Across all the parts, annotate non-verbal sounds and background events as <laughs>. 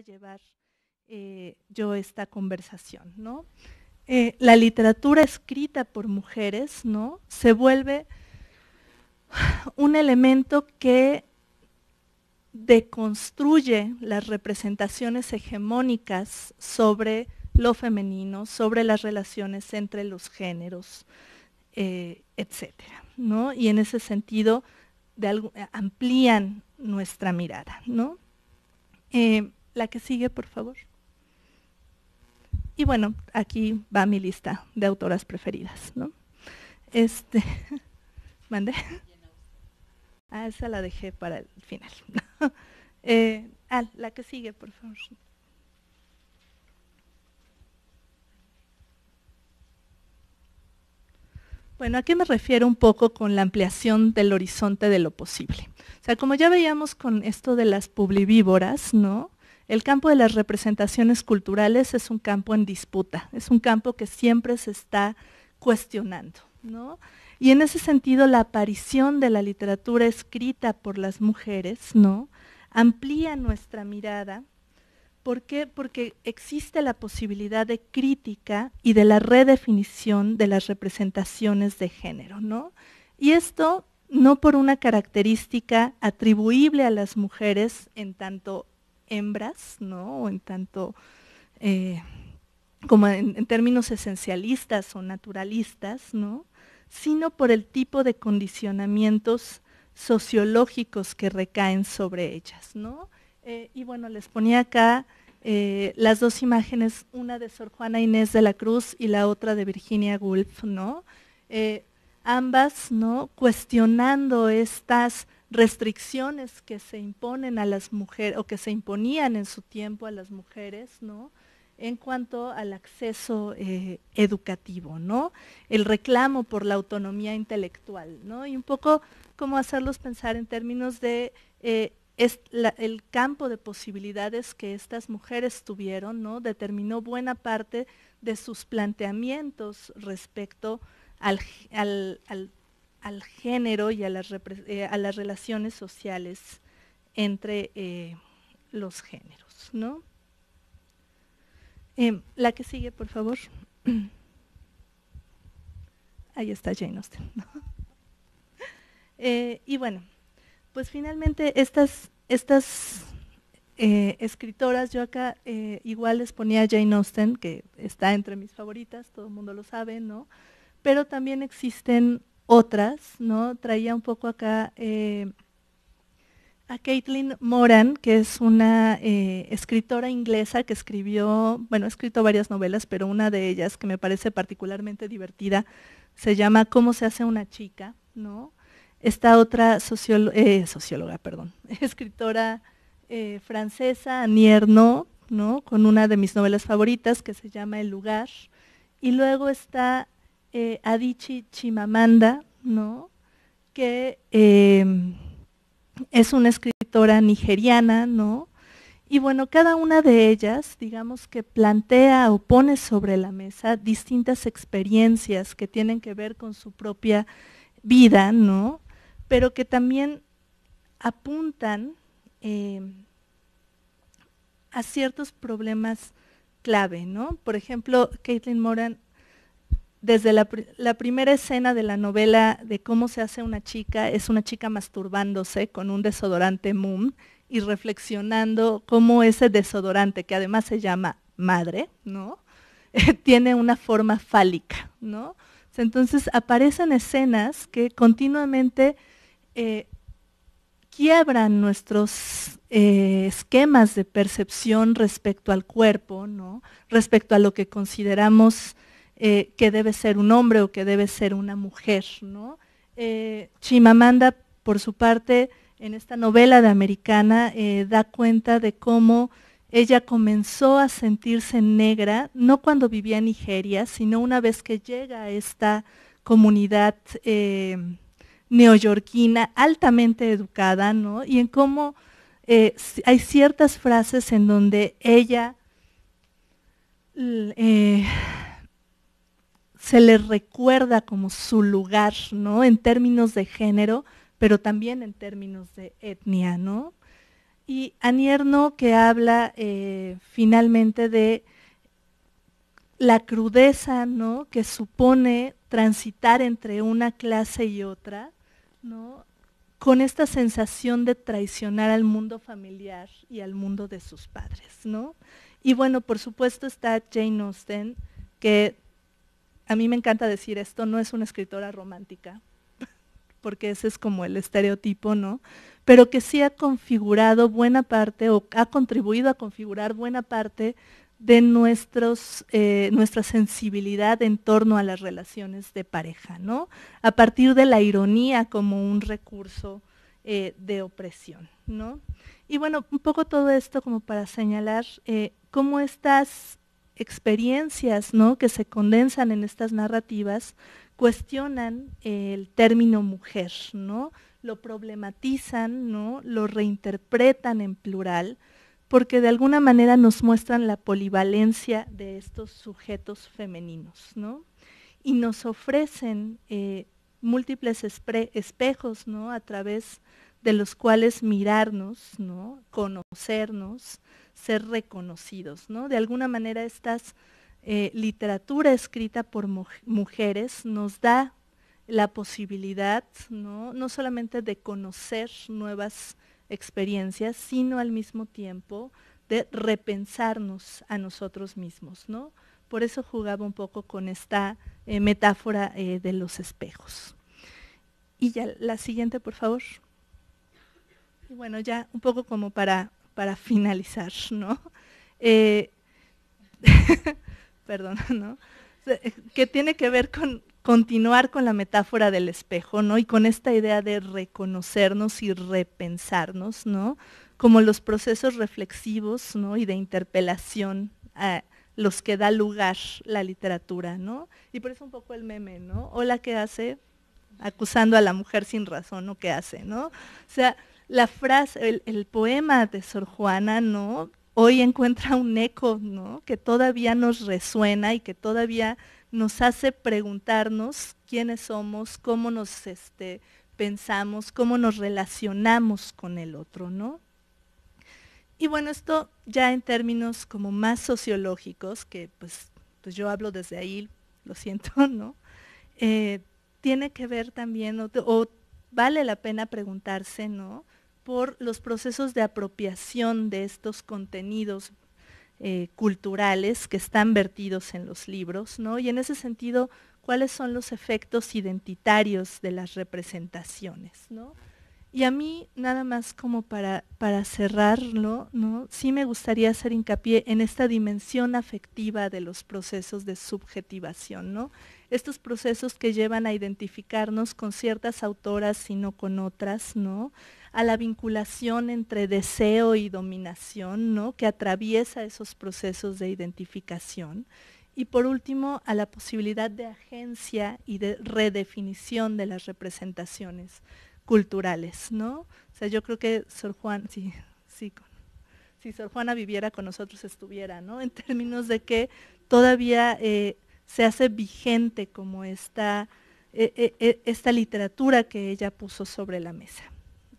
llevar eh, yo esta conversación, ¿no? Eh, la literatura escrita por mujeres, ¿no? Se vuelve un elemento que deconstruye las representaciones hegemónicas sobre lo femenino, sobre las relaciones entre los géneros, eh, etcétera, ¿no? Y en ese sentido amplían nuestra mirada, ¿no? Eh, la que sigue, por favor. Y bueno, aquí va mi lista de autoras preferidas, ¿no? Este, <laughs> ¿mandé? Ah, esa la dejé para el final. <laughs> Eh, ah, la que sigue, por favor. Bueno, ¿a qué me refiero un poco con la ampliación del horizonte de lo posible? O sea, como ya veíamos con esto de las publivívoras, ¿no? El campo de las representaciones culturales es un campo en disputa, es un campo que siempre se está cuestionando. Y en ese sentido, la aparición de la literatura escrita por las mujeres ¿no? amplía nuestra mirada. ¿Por qué? Porque existe la posibilidad de crítica y de la redefinición de las representaciones de género. ¿no? Y esto no por una característica atribuible a las mujeres en tanto hembras, ¿no? O en tanto eh, como en, términos esencialistas o naturalistas, ¿no? Sino por el tipo de condicionamientos sociológicos que recaen sobre ellas, ¿no? Eh, y bueno, les ponía acá eh, las dos imágenes, una de Sor Juana Inés de la Cruz y la otra de Virginia Woolf, ¿no? ambas, ¿no? Cuestionando estas restricciones que se imponen a las mujeres o que se imponían en su tiempo a las mujeres, ¿no? en cuanto al acceso eh, educativo, ¿no? El reclamo por la autonomía intelectual, ¿no? Y un poco cómo hacerlos pensar en términos de eh, el campo de posibilidades que estas mujeres tuvieron, ¿no? Determinó buena parte de sus planteamientos respecto al, al al género y a las, eh, a las relaciones sociales entre eh, los géneros, ¿no? Em, la que sigue, por favor. <clears throat> Ahí está Jane Austen. <laughs> Eh, y bueno, pues finalmente estas, estas escritoras, yo acá igual les ponía Jane Austen, que está entre mis favoritas, todo el mundo lo sabe, ¿no? Pero también existen otras, ¿no? Traía un poco acá eh, a Caitlin Moran, que es una eh, escritora inglesa que escribió, bueno, ha escrito varias novelas, pero una de ellas que me parece particularmente divertida se llama Cómo se hace una chica, ¿no? Esta otra eh, socióloga, perdón, <laughs> escritora francesa, Nierno, ¿no? Con una de mis novelas favoritas que se llama El lugar. Y luego está eh, Adichie Chimamanda, ¿no? que em, es una escritora nigeriana, ¿no? Y bueno, cada una de ellas, digamos que plantea o pone sobre la mesa distintas experiencias que tienen que ver con su propia vida, ¿no? Pero que también apuntan em, a ciertos problemas clave, ¿no? Por ejemplo, Caitlin Moran desde la, primera escena de la novela de cómo se hace una chica, es una chica masturbándose con un desodorante Moon y reflexionando cómo ese desodorante, que además se llama madre, ¿no? <laughs> Eh, tiene una forma fálica, Entonces aparecen escenas que continuamente eh, quiebran nuestros eh, esquemas de percepción respecto al cuerpo, ¿no? respecto a lo que consideramos eh, que debe ser un hombre o que debe ser una mujer. ¿no? Eh, Chimamanda, por su parte, en esta novela de Americana, eh, da cuenta de cómo ella comenzó a sentirse negra, no cuando vivía en Nigeria, sino una vez que llega a esta comunidad neoyorquina altamente educada, ¿no? Y en cómo hay ciertas frases en donde ella se le recuerda como su lugar, ¿no? En términos de género, pero también en términos de etnia, ¿no? Y Anierno que habla eh, finalmente de la crudeza, ¿no? Que supone transitar entre una clase y otra, ¿no? Con esta sensación de traicionar al mundo familiar y al mundo de sus padres, ¿no? Y bueno, por supuesto está Jane Austen, que a mí me encanta decir esto, no es una escritora romántica, <laughs> porque ese es como el estereotipo, ¿no? Pero que sí ha configurado buena parte o ha contribuido a configurar buena parte de nuestros, eh, nuestra sensibilidad en torno a las relaciones de pareja, ¿no? A partir de la ironía como un recurso eh, de opresión, ¿no? Y bueno, un poco todo esto como para señalar eh, cómo estás experiencias ¿no? que se condensan en estas narrativas cuestionan el término mujer, ¿no? lo problematizan, ¿no? lo reinterpretan en plural, porque de alguna manera nos muestran la polivalencia de estos sujetos femeninos, ¿no? Y nos ofrecen eh, múltiples espejos, ¿no? A través de los cuales mirarnos, ¿no? conocernos, ser reconocidos. ¿no? De alguna manera esta eh, literatura escrita por mujeres nos da la posibilidad ¿no? solamente de conocer nuevas experiencias, sino al mismo tiempo de repensarnos a nosotros mismos. ¿no? Por eso jugaba un poco con esta eh, metáfora eh, de los espejos. Y ya la siguiente, por favor. Y bueno, ya un poco como para, para finalizar, ¿no? Eh, <laughs> perdón, ¿no? Eh, que tiene que ver con continuar con la metáfora del espejo, ¿no? Y con esta idea de reconocernos y repensarnos, ¿no? Como los procesos reflexivos, ¿no? Y de interpelación a los que da lugar la literatura, ¿no? Y por eso un poco el meme, ¿no? Hola, que hace? Acusando a la mujer sin razón, o ¿Qué hace, no? O sea, la frase, el, poema de Sor Juana, ¿no? Hoy encuentra un eco, ¿no? Que todavía nos resuena y que todavía nos hace preguntarnos quiénes somos, cómo nos este, pensamos, cómo nos relacionamos con el otro, ¿no? Y bueno, esto ya en términos como más sociológicos, que pues, pues yo hablo desde ahí, lo siento, <laughs> ¿no? Eh, tiene que ver también, o, vale la pena preguntarse, ¿no? por los procesos de apropiación de estos contenidos eh, culturales que están vertidos en los libros, ¿no? Y en ese sentido, ¿cuáles son los efectos identitarios de las representaciones, ¿no? Y a mí, nada más como para, cerrarlo, ¿no? sí me gustaría hacer hincapié en esta dimensión afectiva de los procesos de subjetivación, ¿no? estos procesos que llevan a identificarnos con ciertas autoras y no con otras, ¿no? a la vinculación entre deseo y dominación, ¿no? que atraviesa esos procesos de identificación. Y por último, a la posibilidad de agencia y de redefinición de las representaciones culturales, ¿no? O sea, yo creo que Sor Juan, sí, si Sor Juana viviera con nosotros estuviera, ¿no? En términos de que todavía eh, se hace vigente como está e, e, e, esta literatura que ella puso sobre la mesa.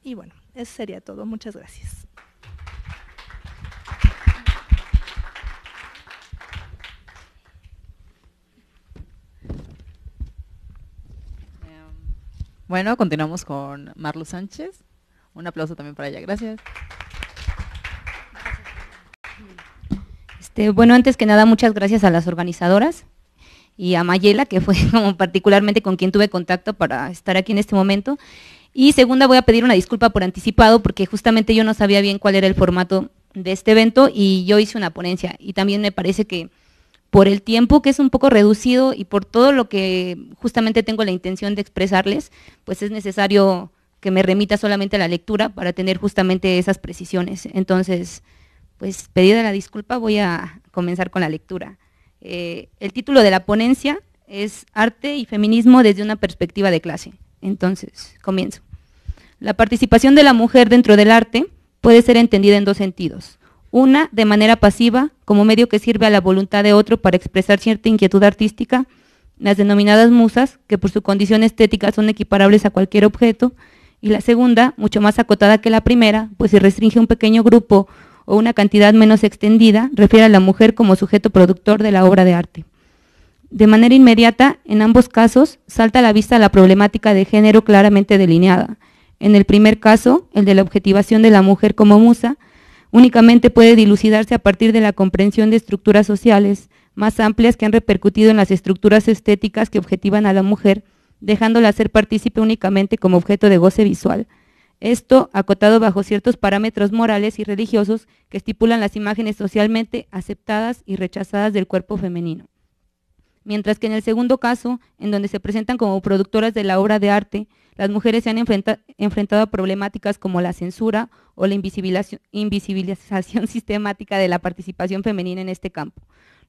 Y bueno, eso sería todo. Muchas gracias. Bueno, continuamos con Marlu Sánchez. Un aplauso también para ella. Gracias. Este, bueno, antes que nada, muchas gracias a las organizadoras y a Mayela, que fue <laughs> como particularmente con quien tuve contacto para estar aquí en este momento. Y segunda, voy a pedir una disculpa por anticipado, porque justamente yo no sabía bien cuál era el formato de este evento y yo hice una ponencia. Y también me parece que por el tiempo que es un poco reducido y por todo lo que justamente tengo la intención de expresarles, pues es necesario que me remita solamente a la lectura para tener justamente esas precisiones. Entonces, pues pedida la disculpa, voy a comenzar con la lectura. Eh, el título de la ponencia es Arte y Feminismo desde una perspectiva de clase. Entonces, comienzo. La participación de la mujer dentro del arte puede ser entendida en dos sentidos. Una, de manera pasiva, como medio que sirve a la voluntad de otro para expresar cierta inquietud artística, las denominadas musas, que por su condición estética son equiparables a cualquier objeto, y la segunda, mucho más acotada que la primera, pues si restringe un pequeño grupo o una cantidad menos extendida, refiere a la mujer como sujeto productor de la obra de arte. De manera inmediata, en ambos casos, salta a la vista la problemática de género claramente delineada. En el primer caso, el de la objetivación de la mujer como musa, únicamente puede dilucidarse a partir de la comprensión de estructuras sociales más amplias que han repercutido en las estructuras estéticas que objetivan a la mujer, dejándola ser partícipe únicamente como objeto de goce visual. Esto acotado bajo ciertos parámetros morales y religiosos que estipulan las imágenes socialmente aceptadas y rechazadas del cuerpo femenino mientras que en el segundo caso, en donde se presentan como productoras de la obra de arte, las mujeres se han enfrentado a problemáticas como la censura o la invisibilización, <laughs> sistemática de la participación femenina en este campo.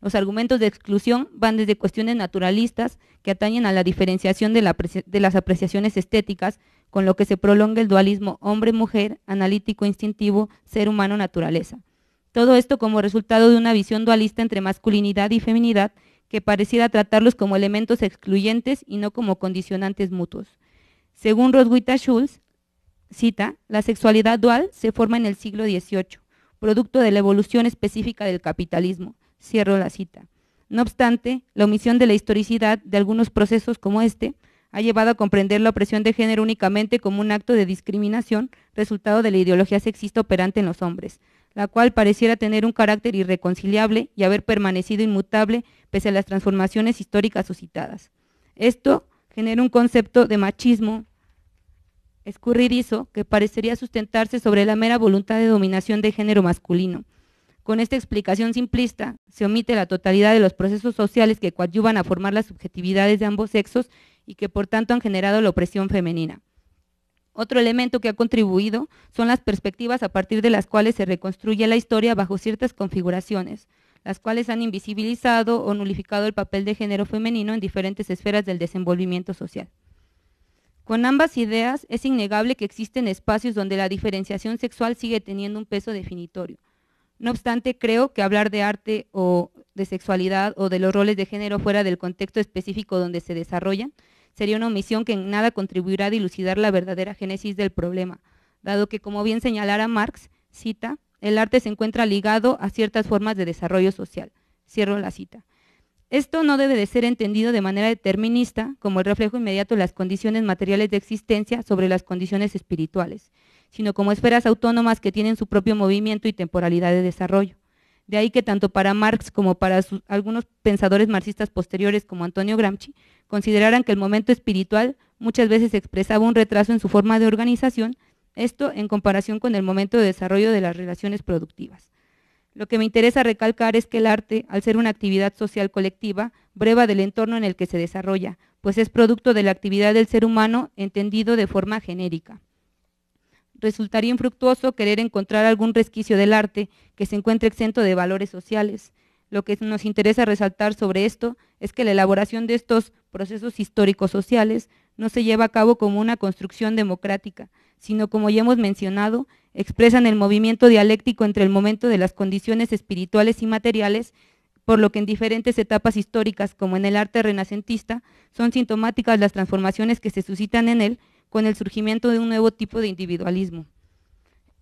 Los argumentos de exclusión van desde cuestiones naturalistas que atañen a la diferenciación de, de las apreciaciones estéticas, con lo que se prolonga el dualismo hombre-mujer, analítico-instintivo, ser humano-naturaleza. Todo esto como resultado de una visión dualista entre masculinidad y feminidad que pareciera tratarlos como elementos excluyentes y no como condicionantes mutuos. Según Roswitha Schulz cita, la sexualidad dual se forma en el siglo XVIII, producto de la evolución específica del capitalismo. Cierro la cita. No obstante, la omisión de la historicidad de algunos procesos como este ha llevado a comprender la opresión de género únicamente como un acto de discriminación resultado de la ideología sexista operante en los hombres, la cual pareciera tener un carácter irreconciliable y haber permanecido inmutable pese a las transformaciones históricas suscitadas. Esto genera un concepto de machismo escurridizo que parecería sustentarse sobre la mera voluntad de dominación de género masculino. Con esta explicación simplista se omite la totalidad de los procesos sociales que coadyuvan a formar las subjetividades de ambos sexos y que por tanto han generado la opresión femenina. Otro elemento que ha contribuido son las perspectivas a partir de las cuales se reconstruye la historia bajo ciertas configuraciones, las cuales han invisibilizado o nulificado el papel de género femenino en diferentes esferas del desenvolvimiento social. Con ambas ideas, es innegable que existen espacios donde la diferenciación sexual sigue teniendo un peso definitorio. No obstante, creo que hablar de arte o de sexualidad o de los roles de género fuera del contexto específico donde se desarrollan sería una omisión que en nada contribuirá a dilucidar la verdadera génesis del problema, dado que, como bien señalara Marx, cita, el arte se encuentra ligado a ciertas formas de desarrollo social. Cierro la cita. Esto no debe de ser entendido de manera determinista como el reflejo inmediato de las condiciones materiales de existencia sobre las condiciones espirituales, sino como esferas autónomas que tienen su propio movimiento y temporalidad de desarrollo. De ahí que tanto para Marx como para algunos pensadores marxistas posteriores como Antonio Gramsci, consideraran que el momento espiritual muchas veces expresaba un retraso en su forma de organización esto en comparación con el momento de desarrollo de las relaciones productivas. Lo que me interesa recalcar es que el arte, al ser una actividad social colectiva, breva del entorno en el que se desarrolla, pues es producto de la actividad del ser humano entendido de forma genérica. Resultaría infructuoso querer encontrar algún resquicio del arte que se encuentre exento de valores sociales. Lo que nos interesa resaltar sobre esto es que la elaboración de estos procesos históricos sociales no se lleva a cabo como una construcción democrática, sino como ya hemos mencionado, expresan el movimiento dialéctico entre el momento de las condiciones espirituales y materiales, por lo que en diferentes etapas históricas, como en el arte renacentista, son sintomáticas las transformaciones que se suscitan en él con el surgimiento de un nuevo tipo de individualismo.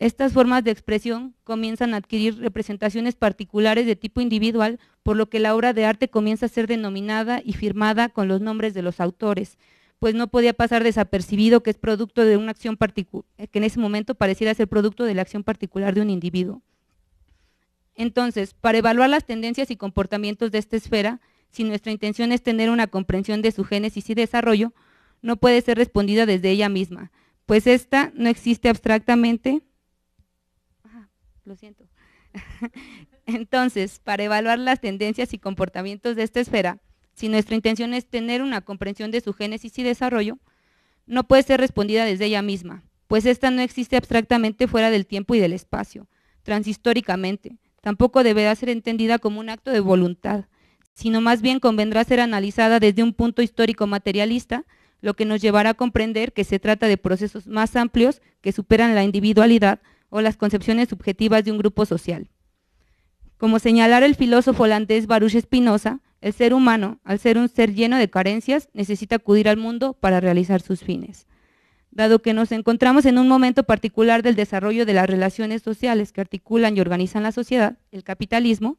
Estas formas de expresión comienzan a adquirir representaciones particulares de tipo individual, por lo que la obra de arte comienza a ser denominada y firmada con los nombres de los autores, pues no podía pasar desapercibido que es producto de una acción particular, eh, que en ese momento pareciera ser producto de la acción particular de un individuo. Entonces, para evaluar las tendencias y comportamientos de esta esfera, si nuestra intención es tener una comprensión de su génesis y desarrollo, no puede ser respondida desde ella misma, pues esta no existe abstractamente. lo siento. <laughs> Entonces, para evaluar las tendencias y comportamientos de esta esfera, si nuestra intención es tener una comprensión de su génesis y desarrollo, no puede ser respondida desde ella misma, pues ésta no existe abstractamente fuera del tiempo y del espacio, transhistóricamente. Tampoco deberá ser entendida como un acto de voluntad, sino más bien convendrá ser analizada desde un punto histórico materialista, lo que nos llevará a comprender que se trata de procesos más amplios que superan la individualidad o las concepciones subjetivas de un grupo social. Como señalara el filósofo holandés Baruch Spinoza, el ser humano, al ser un ser lleno de carencias, necesita acudir al mundo para realizar sus fines. Dado que nos encontramos en un momento particular del desarrollo de las relaciones sociales que articulan y organizan la sociedad, el capitalismo,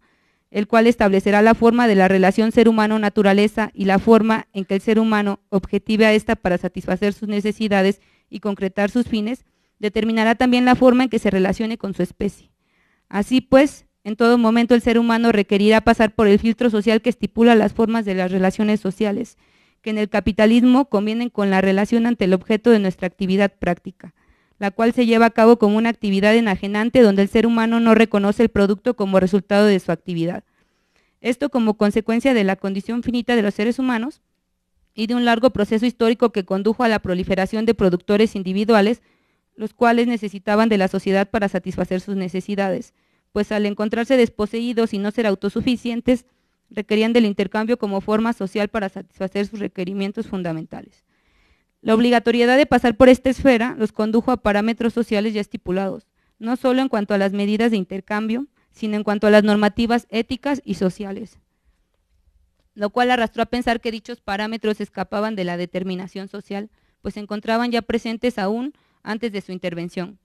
el cual establecerá la forma de la relación ser humano-naturaleza y la forma en que el ser humano objetive a esta para satisfacer sus necesidades y concretar sus fines, determinará también la forma en que se relacione con su especie. Así pues, en todo momento el ser humano requerirá pasar por el filtro social que estipula las formas de las relaciones sociales, que en el capitalismo convienen con la relación ante el objeto de nuestra actividad práctica, la cual se lleva a cabo como una actividad enajenante donde el ser humano no reconoce el producto como resultado de su actividad. Esto como consecuencia de la condición finita de los seres humanos y de un largo proceso histórico que condujo a la proliferación de productores individuales, los cuales necesitaban de la sociedad para satisfacer sus necesidades pues al encontrarse desposeídos y no ser autosuficientes, requerían del intercambio como forma social para satisfacer sus requerimientos fundamentales. La obligatoriedad de pasar por esta esfera los condujo a parámetros sociales ya estipulados, no solo en cuanto a las medidas de intercambio, sino en cuanto a las normativas éticas y sociales, lo cual arrastró a pensar que dichos parámetros escapaban de la determinación social, pues se encontraban ya presentes aún antes de su intervención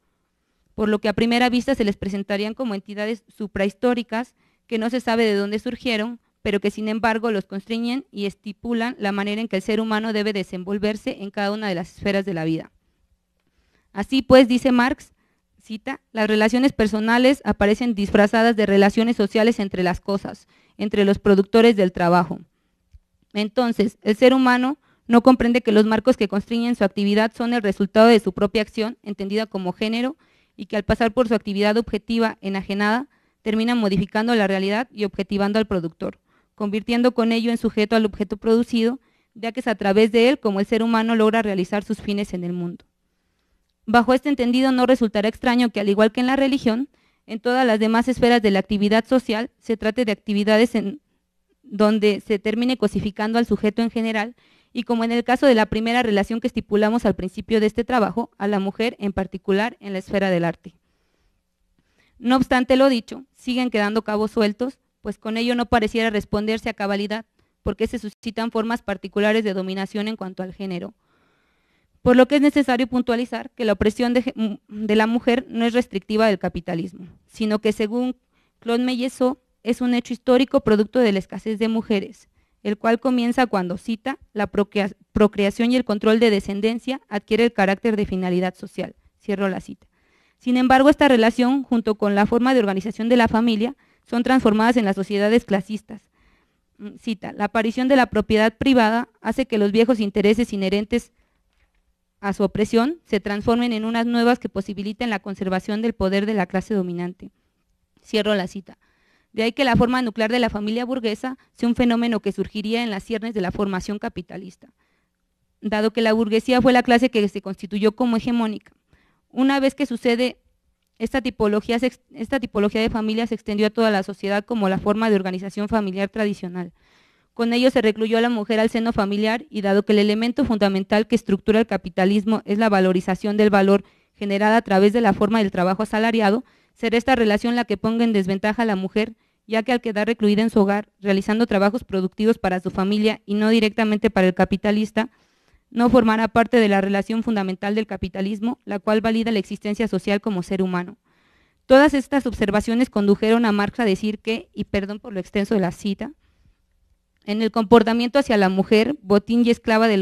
por lo que a primera vista se les presentarían como entidades suprahistóricas que no se sabe de dónde surgieron, pero que sin embargo los constriñen y estipulan la manera en que el ser humano debe desenvolverse en cada una de las esferas de la vida. Así pues, dice Marx, cita, las relaciones personales aparecen disfrazadas de relaciones sociales entre las cosas, entre los productores del trabajo. Entonces, el ser humano no comprende que los marcos que constriñen su actividad son el resultado de su propia acción, entendida como género, y que al pasar por su actividad objetiva enajenada, termina modificando la realidad y objetivando al productor, convirtiendo con ello en sujeto al objeto producido, ya que es a través de él como el ser humano logra realizar sus fines en el mundo. Bajo este entendido no resultará extraño que, al igual que en la religión, en todas las demás esferas de la actividad social se trate de actividades en donde se termine cosificando al sujeto en general y como en el caso de la primera relación que estipulamos al principio de este trabajo, a la mujer en particular en la esfera del arte. No obstante lo dicho, siguen quedando cabos sueltos, pues con ello no pareciera responderse a cabalidad, porque se suscitan formas particulares de dominación en cuanto al género. Por lo que es necesario puntualizar que la opresión de, mm, la mujer no es restrictiva del capitalismo, sino que según Claude Mellesot, es un hecho histórico producto de la escasez de mujeres, el cual comienza cuando cita la procreación y el control de descendencia adquiere el carácter de finalidad social. Cierro la cita. Sin embargo, esta relación, junto con la forma de organización de la familia, son transformadas en las sociedades clasistas. Mm, cita, la aparición de la propiedad privada hace que los viejos intereses inherentes a su opresión se transformen en unas nuevas que posibiliten la conservación del poder de la clase dominante. Cierro la cita. De ahí que la forma nuclear de la familia burguesa sea un fenómeno que surgiría en las ciernes de la formación capitalista, dado que la burguesía fue la clase que se constituyó como hegemónica. Una vez que sucede, esta tipología, esta tipología de familia se extendió a toda la sociedad como la forma de organización familiar tradicional. Con ello se recluyó a la mujer al seno familiar y dado que el elemento fundamental que estructura el capitalismo es la valorización del valor generada a través de la forma del trabajo asalariado, será esta relación la que ponga en desventaja a la mujer, ya que al quedar recluida en su hogar, realizando trabajos productivos para su familia y no directamente para el capitalista, no formará parte de la relación fundamental del capitalismo, la cual valida la existencia social como ser humano. Todas estas observaciones condujeron a Marx a decir que, y perdón por lo extenso de la cita, en el comportamiento hacia la mujer, botín y esclava de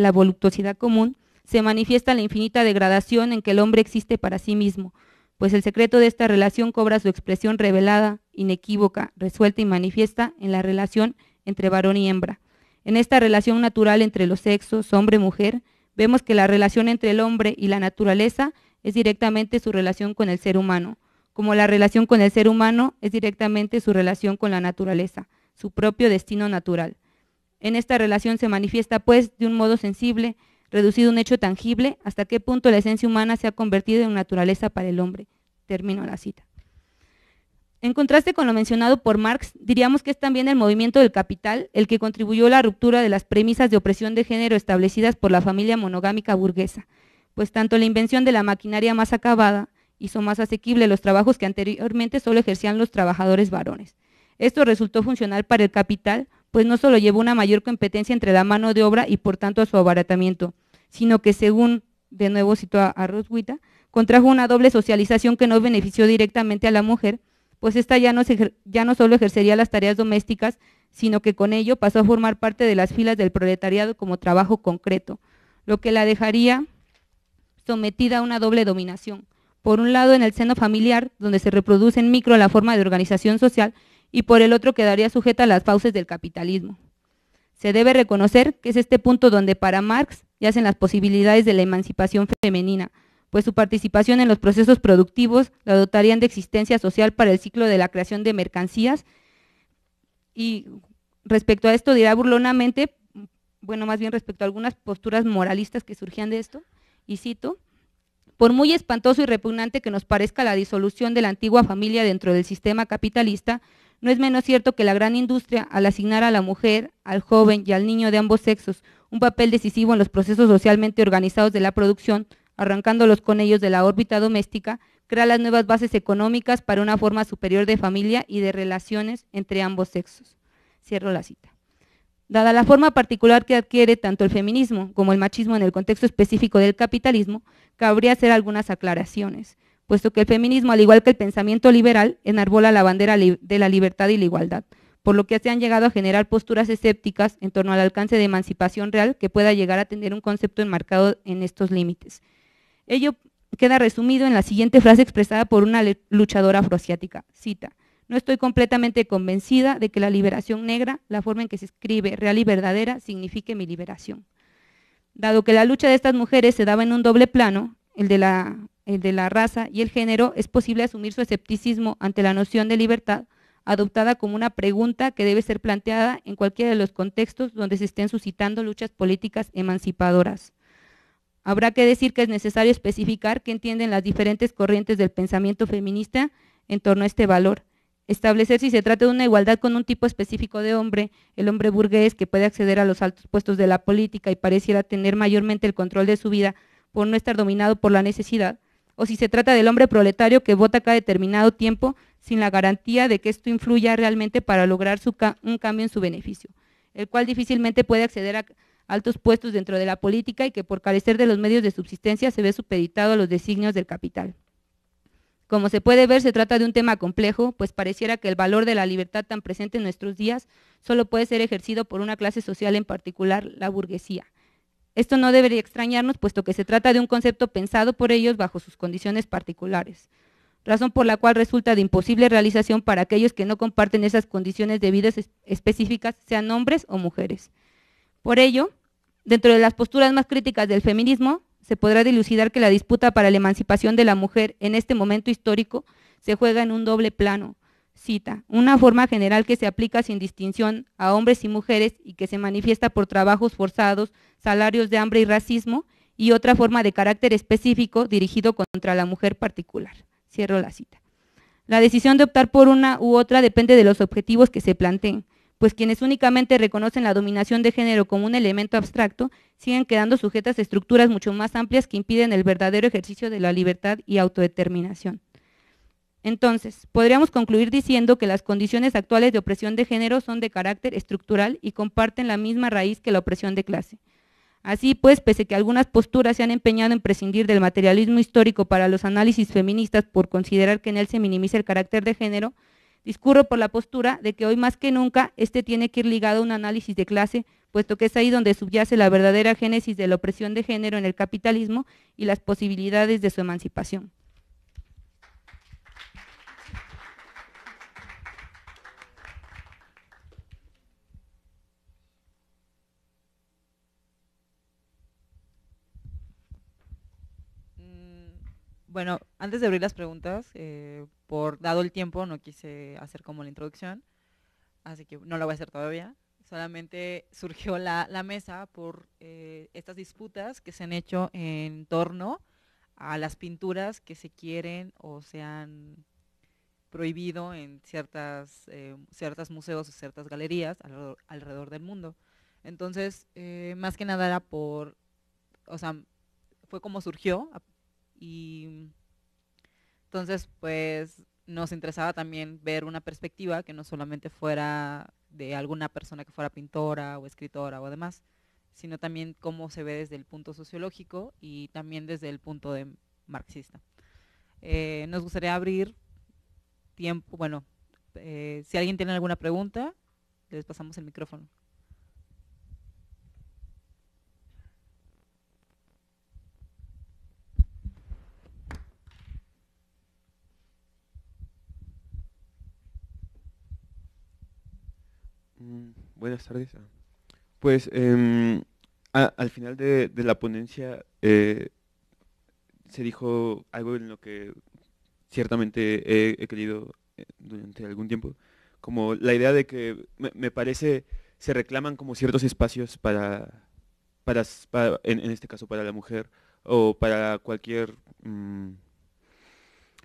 la voluptuosidad común, se manifiesta la infinita degradación en que el hombre existe para sí mismo, pues el secreto de esta relación cobra su expresión revelada, inequívoca, resuelta y manifiesta en la relación entre varón y hembra. En esta relación natural entre los sexos, hombre-mujer, vemos que la relación entre el hombre y la naturaleza es directamente su relación con el ser humano, como la relación con el ser humano es directamente su relación con la naturaleza, su propio destino natural. En esta relación se manifiesta, pues, de un modo sensible, reducido un hecho tangible, hasta qué punto la esencia humana se ha convertido en naturaleza para el hombre. Termino la cita. En contraste con lo mencionado por Marx, diríamos que es también el movimiento del capital el que contribuyó a la ruptura de las premisas de opresión de género establecidas por la familia monogámica burguesa, pues tanto la invención de la maquinaria más acabada hizo más asequible los trabajos que anteriormente solo ejercían los trabajadores varones. Esto resultó funcional para el capital, pues no solo llevó una mayor competencia entre la mano de obra y por tanto a su abaratamiento, sino que según, de nuevo cito a, a contrajo una doble socialización que no benefició directamente a la mujer, pues esta ya, no ya no solo ejercería las tareas domésticas, sino que con ello pasó a formar parte de las filas del proletariado como trabajo concreto, lo que la dejaría sometida a una doble dominación. Por un lado, en el seno familiar, donde se reproduce en micro la forma de organización social, y por el otro quedaría sujeta a las fauces del capitalismo. Se debe reconocer que es este punto donde para Marx yacen las posibilidades de la emancipación femenina, pues su participación en los procesos productivos la dotarían de existencia social para el ciclo de la creación de mercancías. Y respecto a esto dirá burlonamente, bueno, más bien respecto a algunas posturas moralistas que surgían de esto, y cito, por muy espantoso y repugnante que nos parezca la disolución de la antigua familia dentro del sistema capitalista, no es menos cierto que la gran industria, al asignar a la mujer, al joven y al niño de ambos sexos un papel decisivo en los procesos socialmente organizados de la producción, arrancándolos con ellos de la órbita doméstica, crea las nuevas bases económicas para una forma superior de familia y de relaciones entre ambos sexos. Cierro la cita. Dada la forma particular que adquiere tanto el feminismo como el machismo en el contexto específico del capitalismo, cabría hacer algunas aclaraciones puesto que el feminismo, al igual que el pensamiento liberal, enarbola la bandera de la libertad y la igualdad, por lo que se han llegado a generar posturas escépticas en torno al alcance de emancipación real que pueda llegar a tener un concepto enmarcado en estos límites. Ello queda resumido en la siguiente frase expresada por una luchadora afroasiática, cita, no estoy completamente convencida de que la liberación negra, la forma en que se escribe real y verdadera, signifique mi liberación. Dado que la lucha de estas mujeres se daba en un doble plano, el de la el eh, de la raza y el género, es posible asumir su escepticismo ante la noción de libertad adoptada como una pregunta que debe ser planteada en cualquiera de los contextos donde se estén suscitando luchas políticas emancipadoras. Habrá que decir que es necesario especificar qué entienden las diferentes corrientes del pensamiento feminista en torno a este valor. Establecer si se trata de una igualdad con un tipo específico de hombre, el hombre burgués que puede acceder a los altos puestos de la política y pareciera tener mayormente el control de su vida por no estar dominado por la necesidad, o si se trata del hombre proletario que vota cada determinado tiempo sin la garantía de que esto influya realmente para lograr un cambio en su beneficio, el cual difícilmente puede acceder a altos puestos dentro de la política y que por carecer de los medios de subsistencia se ve supeditado a los designios del capital. Como se puede ver, se trata de un tema complejo, pues pareciera que el valor de la libertad tan presente en nuestros días solo puede ser ejercido por una clase social en particular, la burguesía, esto no debería extrañarnos, puesto que se trata de un concepto pensado por ellos bajo sus condiciones particulares, razón por la cual resulta de imposible realización para aquellos que no comparten esas condiciones de vida específicas, sean hombres o mujeres. Por ello, dentro de las posturas más críticas del feminismo, se podrá dilucidar que la disputa para la emancipación de la mujer en este momento histórico se juega en un doble plano, cita, una forma general que se aplica sin distinción a hombres y mujeres y que se manifiesta por trabajos forzados, salarios de hambre y racismo, y otra forma de carácter específico dirigido contra la mujer particular. Cierro la cita. La decisión de optar por una u otra depende de los objetivos que se planteen, pues quienes únicamente reconocen la dominación de género como un elemento abstracto siguen quedando sujetas a estructuras mucho más amplias que impiden el verdadero ejercicio de la libertad y autodeterminación. Entonces, podríamos concluir diciendo que las condiciones actuales de opresión de género son de carácter estructural y comparten la misma raíz que la opresión de clase. Así pues, pese a que algunas posturas se han empeñado en prescindir del materialismo histórico para los análisis feministas por considerar que en él se minimiza el carácter de género, discurro por la postura de que hoy más que nunca este tiene que ir ligado a un análisis de clase, puesto que es ahí donde subyace la verdadera génesis de la opresión de género en el capitalismo y las posibilidades de su emancipación. Bueno, antes de abrir las preguntas, eh, por dado el tiempo, no quise hacer como la introducción, así que no la voy a hacer todavía. Solamente <laughs> surgió la, mesa por eh, estas disputas que se han hecho en torno a las pinturas que se quieren o se han prohibido en ciertas, eh, museos o ciertas galerías alrededor, del mundo. Entonces, más que nada por, o sea, fue como surgió y entonces, pues nos interesaba también ver una perspectiva que no solamente fuera de alguna persona que fuera pintora o escritora o demás, sino también cómo se ve desde el punto sociológico y también desde el punto de marxista. Eh, nos gustaría abrir tiempo, bueno, eh, si alguien tiene alguna pregunta, les pasamos el micrófono. Mm, buenas tardes. Ah, pues em, al final de, la ponencia eh, se dijo algo en lo que ciertamente he, querido eh, durante algún tiempo, como la idea de que me, parece se reclaman como ciertos espacios para, para, en, este caso para la mujer o para cualquier mm,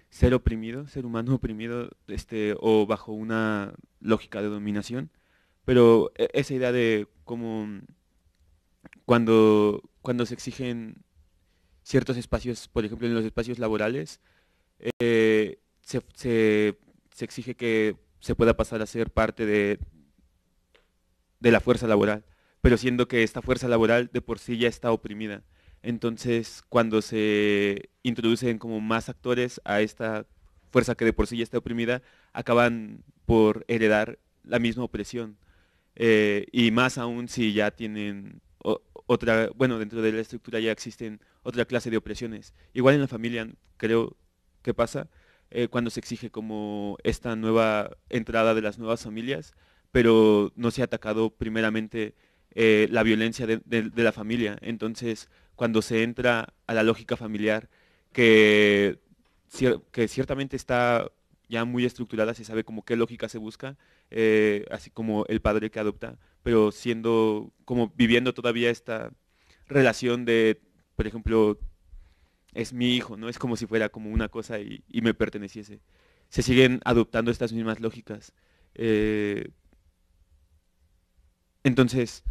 ser oprimido, ser humano oprimido, este, o bajo una lógica de dominación. Pero e, esa idea de como mm, cuando, cuando se exigen ciertos espacios, por ejemplo en los espacios laborales, eh, se, exige que se pueda pasar a ser parte de, de la fuerza laboral, pero siendo que esta fuerza laboral de por sí ya está oprimida. Entonces, cuando se introducen como más actores a esta fuerza que de por sí ya está oprimida, acaban por heredar la misma opresión. Eh, y más aún si ya tienen otra, bueno, dentro de la estructura ya existen otra clase de opresiones. Igual en la familia creo que pasa eh, cuando se exige como esta nueva entrada de las nuevas familias, pero no se ha atacado primeramente eh, la violencia de, la familia. Entonces, cuando se entra a la lógica familiar, que, que ciertamente está ya muy estructurada, se sabe como qué lógica se busca, eh, así como el padre que adopta, pero siendo, como viviendo todavía esta relación de, por ejemplo, es mi hijo, ¿no? Es como si fuera como una cosa y, me perteneciese. Se siguen adoptando estas mismas lógicas. Eh, entonces,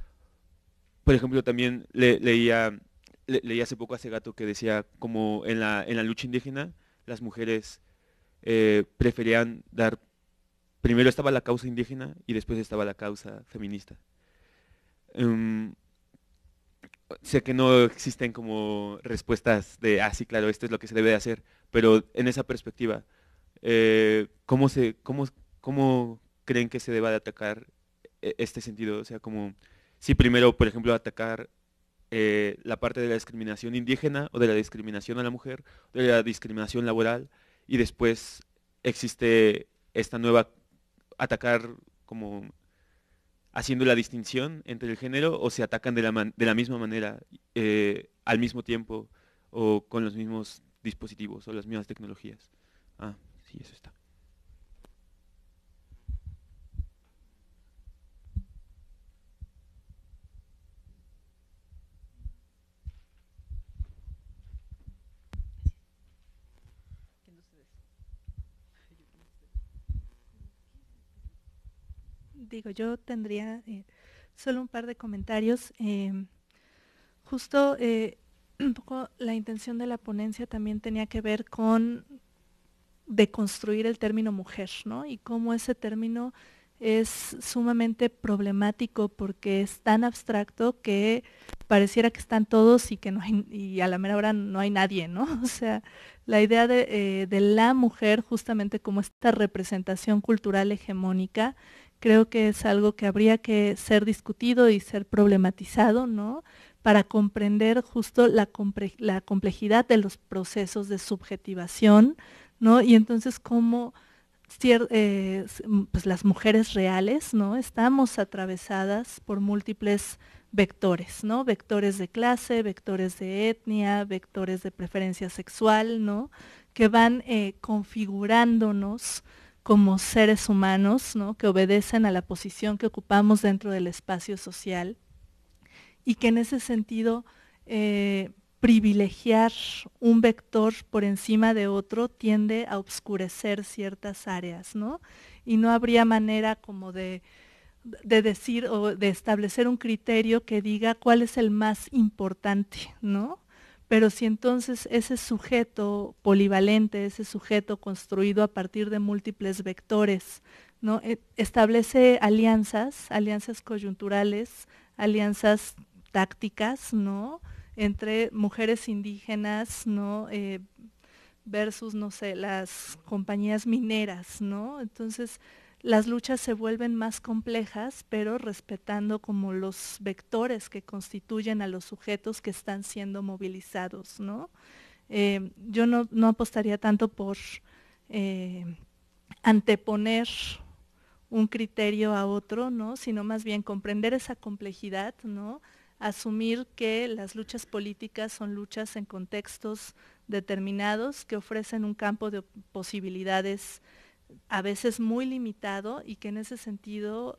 por ejemplo, también leía, leía hace poco a ese gato que decía como en la, lucha indígena las mujeres eh, preferían dar primero estaba la causa indígena y después estaba la causa feminista. Em, sé que no existen como respuestas de, ah, sí, claro, esto es lo que se debe de hacer, pero en esa perspectiva, eh, ¿cómo, creen que se deba de atacar e, este sentido? O sea, como si primero, por ejemplo, atacar eh, la parte de la discriminación indígena o de la discriminación a la mujer, de la discriminación laboral, y después existe esta nueva atacar como haciendo la distinción entre el género o se atacan de la, de la misma manera, eh, al mismo tiempo o con los mismos dispositivos o las mismas tecnologías. Ah, sí, eso está. digo, yo tendría eh, solo un par de comentarios. Em, justo eh, <clears throat> un poco la intención de la ponencia también tenía que ver con deconstruir el término mujer, ¿no? Y cómo ese término es sumamente problemático porque es tan abstracto que pareciera que están todos y que no y a la mera hora no hay nadie, ¿no? <laughs> O sea, la idea eh, de la mujer justamente como esta representación cultural hegemónica creo que es algo que habría que ser discutido y ser problematizado, ¿no? Para comprender justo la, complejidad de los procesos de subjetivación, ¿no? Y entonces cómo eh, pues, las mujeres reales, ¿no? Estamos atravesadas por múltiples vectores, ¿no? Vectores de clase, vectores de etnia, vectores de preferencia sexual, ¿no? Que van eh, configurándonos como seres humanos, ¿no? que obedecen a la posición que ocupamos dentro del espacio social y que en ese sentido eh, privilegiar un vector por encima de otro tiende a obscurecer ciertas áreas, ¿no? Y no habría manera como de, de decir o de establecer un criterio que diga cuál es el más importante, ¿no? Pero si entonces ese sujeto polivalente, ese sujeto construido a partir de múltiples vectores, ¿no? E, establece alianzas, alianzas coyunturales, alianzas tácticas, ¿no? entre mujeres indígenas, ¿no? Eh, versus, no sé, las compañías mineras, ¿no? Entonces, las luchas se vuelven más complejas, pero respetando como los vectores que constituyen a los sujetos que están siendo movilizados, ¿no? Eh, yo no, apostaría tanto por eh, anteponer un criterio a otro, ¿no? Sino más bien comprender esa complejidad, ¿no? Asumir que las luchas políticas son luchas en contextos determinados que ofrecen un campo de posibilidades a veces muy limitado y que en ese sentido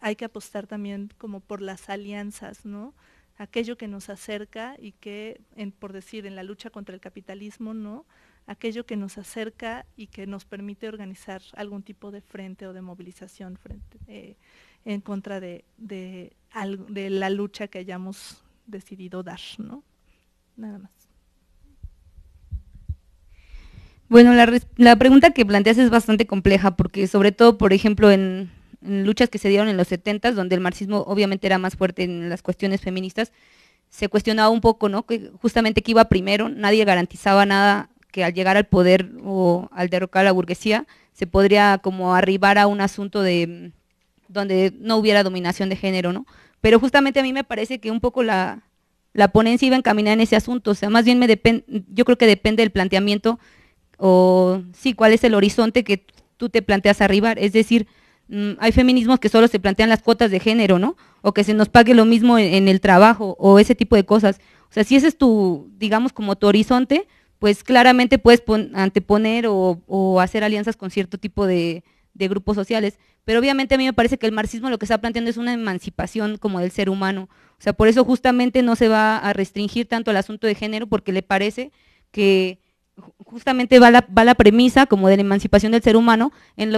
hay que apostar también como por las alianzas, ¿no? Aquello que nos acerca y que, por decir, en la lucha contra el capitalismo, ¿no? Aquello que nos acerca y que nos permite organizar algún tipo de frente o de movilización frente, eh, en contra de, la lucha que hayamos decidido dar, ¿no? Nada más. Bueno, la, pregunta que planteas es bastante compleja porque sobre todo, por ejemplo, en, luchas que se dieron en los 70, donde el marxismo obviamente era más fuerte en las cuestiones feministas, se cuestionaba un poco, ¿no? Que justamente que iba primero, nadie garantizaba nada que al llegar al poder o al derrocar a la burguesía se podría como arribar a un asunto de donde no hubiera dominación de género, ¿no? Pero justamente a mí me parece que un poco la, la ponencia iba encaminada en ese asunto, o sea, más bien me depende, yo creo que depende del planteamiento o sí, cuál es el horizonte que tú te planteas arribar. Es decir, mm, hay feminismos que solo se plantean las cuotas de género, ¿no? O que se nos pague lo mismo en, el trabajo o ese tipo de cosas. O sea, si ese es tu, digamos, como tu horizonte, pues claramente puedes anteponer o, hacer alianzas con cierto tipo de, grupos sociales. Pero obviamente a mí me parece que el marxismo lo que está planteando es una emancipación como del ser humano. O sea, por eso justamente no se va a restringir tanto al asunto de género porque le parece que justamente va la, la premisa como de la emancipación del ser humano en,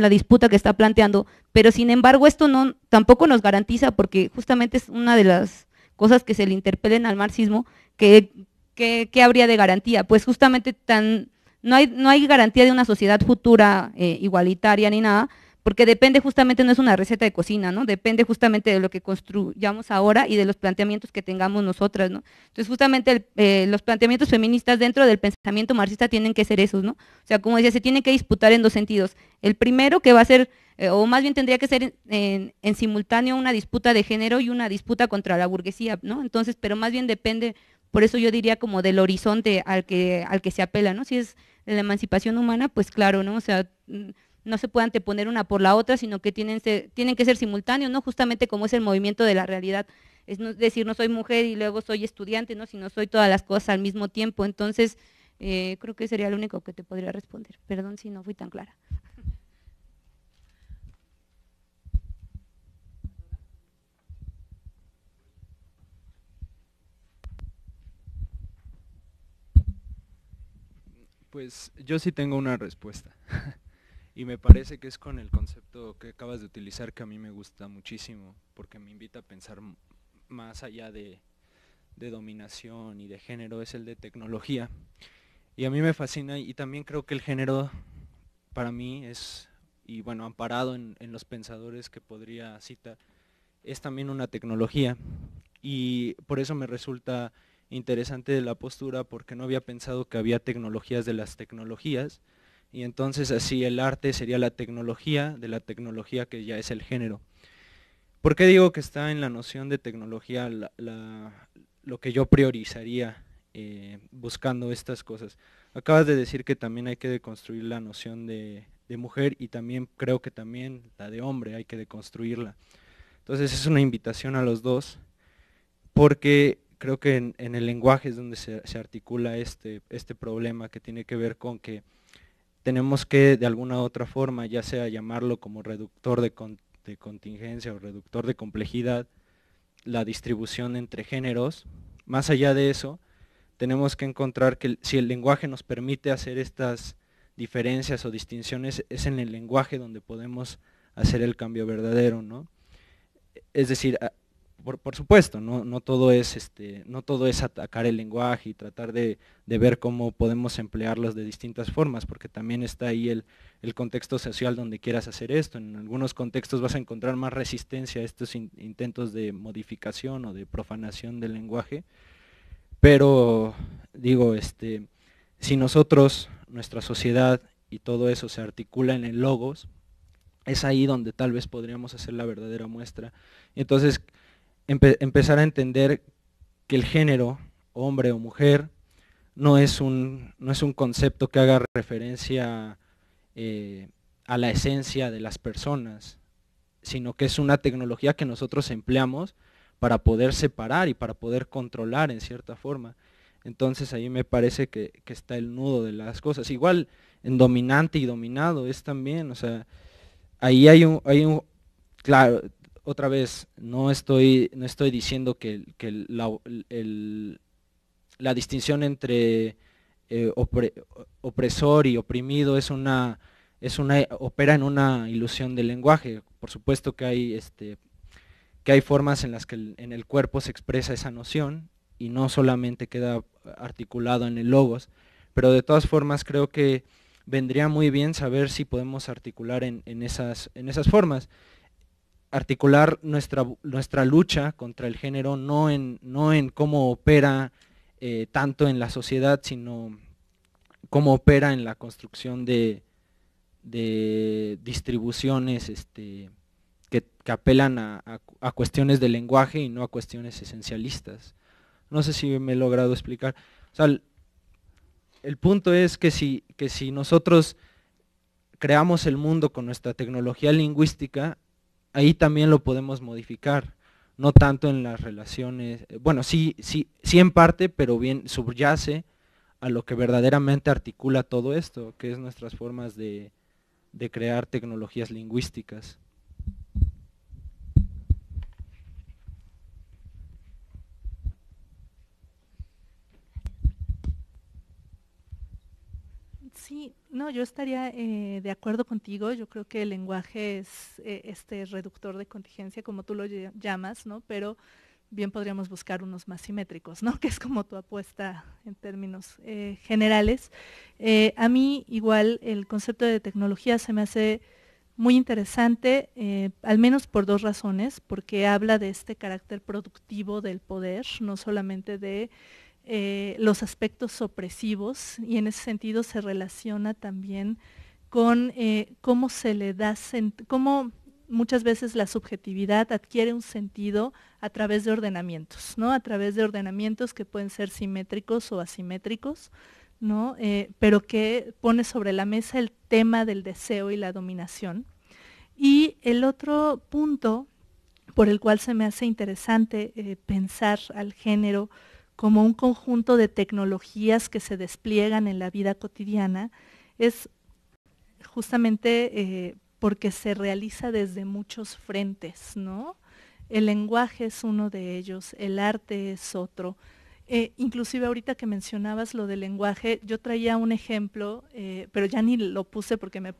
la disputa que está planteando, pero sin embargo esto no tampoco nos garantiza porque justamente es una de las cosas que se le interpelen al marxismo, que, que, habría de garantía, pues justamente tan, no, hay, no hay garantía de una sociedad futura eh, igualitaria ni nada, porque depende justamente, no es una receta de cocina, ¿no? Depende justamente de lo que construyamos ahora y de los planteamientos que tengamos nosotras, ¿no? Entonces, justamente eh, los planteamientos feministas dentro del pensamiento marxista tienen que ser esos, ¿no? O sea, como decía, se tiene que disputar en dos sentidos. El primero que va a ser, eh, o más bien tendría que ser en, simultáneo una disputa de género y una disputa contra la burguesía, ¿no? Entonces, pero más bien depende, por eso yo diría como del horizonte al que, al que se apela, ¿no? Si es la emancipación humana, pues claro, ¿no? O sea mm, no se puede anteponer una por la otra, sino que tienen, tienen que ser simultáneos, ¿no? Justamente como es el movimiento de la realidad. Es decir, no soy mujer y luego soy estudiante, ¿no? Sino soy todas las cosas al mismo tiempo. Entonces, eh, creo que sería lo único que te podría responder. Perdón si no fui tan clara. Pues yo sí tengo una respuesta. <laughs> y me parece que es con el concepto que acabas de utilizar que a mí me gusta muchísimo, porque me invita a pensar más allá de, dominación y de género, es el de tecnología. Y a mí me fascina y también creo que el género para mí es, y bueno, amparado en, en los pensadores que podría citar, es también una tecnología. Y por eso me resulta interesante la postura, porque no había pensado que había tecnologías de las tecnologías, y entonces así el arte sería la tecnología de la tecnología que ya es el género. ¿Por qué digo que está en la noción de tecnología lo que yo priorizaría eh, buscando estas cosas? Acabas de decir que también hay que deconstruir la noción de, mujer y también creo que también la de hombre hay que deconstruirla. Entonces es una invitación a los dos porque creo que en, el lenguaje es donde se, se, articula este, este problema que tiene que ver con que tenemos que de alguna u otra forma, ya sea llamarlo como reductor de, de contingencia o reductor de complejidad, la distribución entre géneros. Más allá de eso, tenemos que encontrar que si el lenguaje nos permite hacer estas diferencias o distinciones, es en el lenguaje donde podemos hacer el cambio verdadero, ¿no? Es decir, por, supuesto, no, todo es, este, no todo es atacar el lenguaje y tratar de, ver cómo podemos emplearlos de distintas formas, porque también está ahí el, contexto social donde quieras hacer esto. En algunos contextos vas a encontrar más resistencia a estos intentos de modificación o de profanación del lenguaje, pero digo, este, si nosotros, nuestra sociedad y todo eso se articula en el logos, es ahí donde tal vez podríamos hacer la verdadera muestra. Entonces, empezar a entender que el género, hombre o mujer, no es un, no es un concepto que haga referencia eh, a la esencia de las personas, sino que es una tecnología que nosotros empleamos para poder separar y para poder controlar en cierta forma. Entonces ahí me parece que, está el nudo de las cosas. Igual en dominante y dominado es también, o sea, ahí hay un, hay un claro, otra vez, no estoy, no estoy diciendo que, la, distinción entre eh, opresor y oprimido es es una, opera en una ilusión del lenguaje. Por supuesto que hay, este, que hay formas en las que en el cuerpo se expresa esa noción y no solamente queda articulado en el logos, pero de todas formas creo que vendría muy bien saber si podemos articular en, esas, en esas formas articular nuestra, nuestra lucha contra el género no en, no en cómo opera eh, tanto en la sociedad, sino cómo opera en la construcción de, de distribuciones este, que, apelan a, cuestiones de lenguaje y no a cuestiones esencialistas. No sé si me he logrado explicar. el, punto es que si, que si nosotros creamos el mundo con nuestra tecnología lingüística, ahí también lo podemos modificar, no tanto en las relaciones, eh, bueno, sí, sí, sí en parte, pero bien subyace a lo que verdaderamente articula todo esto, que es nuestras formas de, de crear tecnologías lingüísticas. Sí, no, yo estaría eh, de acuerdo contigo. Yo creo que el lenguaje es eh, este reductor de contingencia, como tú lo llamas, ¿no? Pero bien podríamos buscar unos más simétricos, ¿no? <laughs> Que es como tu apuesta en términos eh, generales. a mí igual el concepto de tecnología se me hace muy interesante, al menos por dos razones, porque habla de este carácter productivo del poder, no solamente de eh, los aspectos opresivos y en ese sentido se relaciona también con eh, cómo se le da, cómo muchas veces la subjetividad adquiere un sentido a través de ordenamientos, ¿no? A través de ordenamientos que pueden ser simétricos o asimétricos, eh, pero que pone sobre la mesa el tema del deseo y la dominación. Y el otro punto por el cual se me hace interesante pensar al género como un conjunto de tecnologías que se despliegan en la vida cotidiana, es justamente eh, porque se realiza desde muchos frentes, ¿no? El lenguaje es uno de ellos, el arte es otro. Eh, inclusive ahorita que mencionabas lo del lenguaje, yo traía un ejemplo, eh, pero ya ni lo puse porque me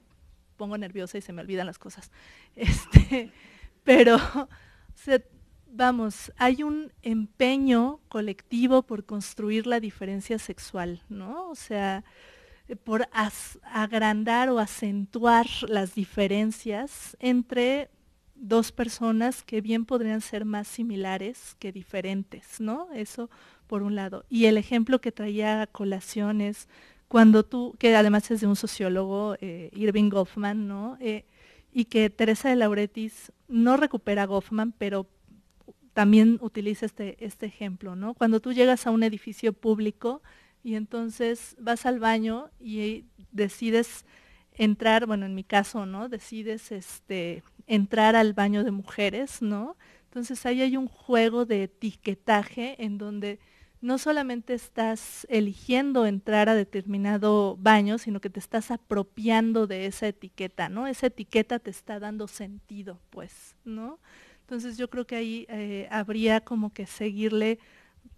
pongo nerviosa y se me olvidan las cosas. <laughs> Este, pero <laughs> se, vamos, hay un empeño colectivo por construir la diferencia sexual, ¿no? O sea, por agrandar o acentuar las diferencias entre dos personas que bien podrían ser más similares que diferentes, ¿no? Eso por un lado. Y el ejemplo que traía colaciones, colación es cuando tú, que además es de un sociólogo, eh, Irving Goffman, ¿no? Eh, y que Teresa de Lauretis no recupera a Goffman, pero también utiliza este, este ejemplo, ¿no? Cuando tú llegas a un edificio público y entonces vas al baño y decides entrar, bueno, en mi caso, ¿no? Decides este, entrar al baño de mujeres, ¿no? Entonces ahí hay un juego de etiquetaje en donde no solamente estás eligiendo entrar a determinado baño, sino que te estás apropiando de esa etiqueta, ¿no? Esa etiqueta te está dando sentido, pues, ¿no? Entonces yo creo que ahí eh, habría como que seguirle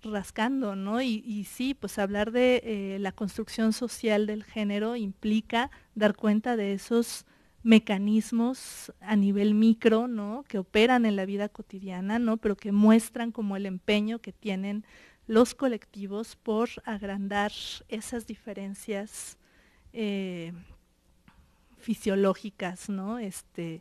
rascando, ¿no? Y, sí, pues hablar de eh, la construcción social del género implica dar cuenta de esos mecanismos a nivel micro, ¿no? Que operan en la vida cotidiana, ¿no? Pero que muestran como el empeño que tienen los colectivos por agrandar esas diferencias eh, fisiológicas, ¿no? Este,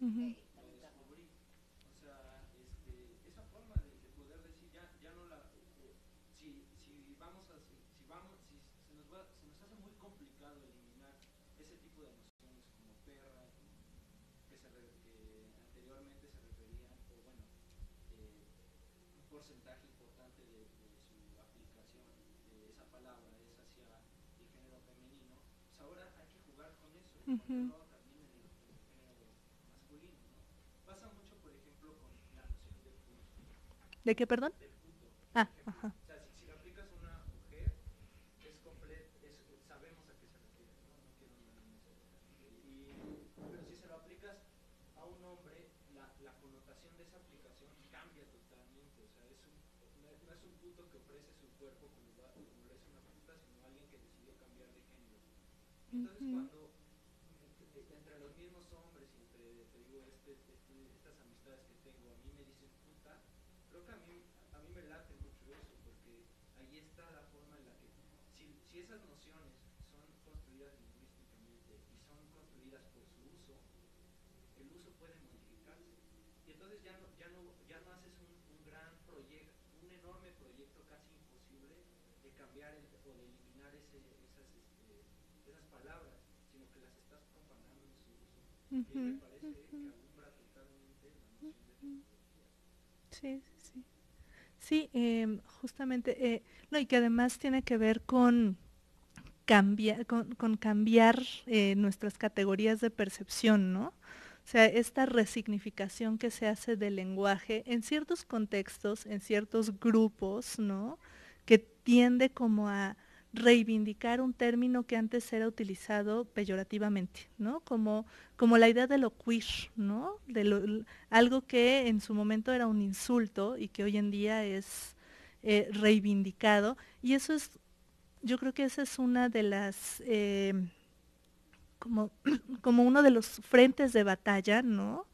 lo descubrí. O sea, este, esa forma de poder decir ya no la este, si vamos a se nos hace muy complicado eliminar ese tipo de emociones como perra, que anteriormente se refería o bueno, eh, un porcentaje importante de su aplicación de esa palabra es hacia el género femenino. Pues ahora hay que jugar con eso, error ¿De qué, perdón? Ah, ajá. puede modificarse. Y entonces ya no, ya no, ya no haces un, un gran proyecto, un enorme proyecto casi imposible de cambiar o de eliminar ese, este, esas, palabras, sino que las estás propagando. en su uso. y me parece que totalmente Sí, sí. Sí, eh, justamente, eh, no, y que además tiene que ver con cambiar, con, con cambiar eh, nuestras categorías de percepción, ¿no? O sea, esta resignificación que se hace del lenguaje en ciertos contextos, en ciertos grupos, ¿no? Que tiende como a reivindicar un término que antes era utilizado peyorativamente, ¿no? Como, como la idea de lo queer, ¿no? De algo que en su momento era un insulto y que hoy en día es eh, reivindicado. Y eso es, yo creo que esa es una de las... Eh, como, <clears throat> como uno de los frentes de batalla, ¿no?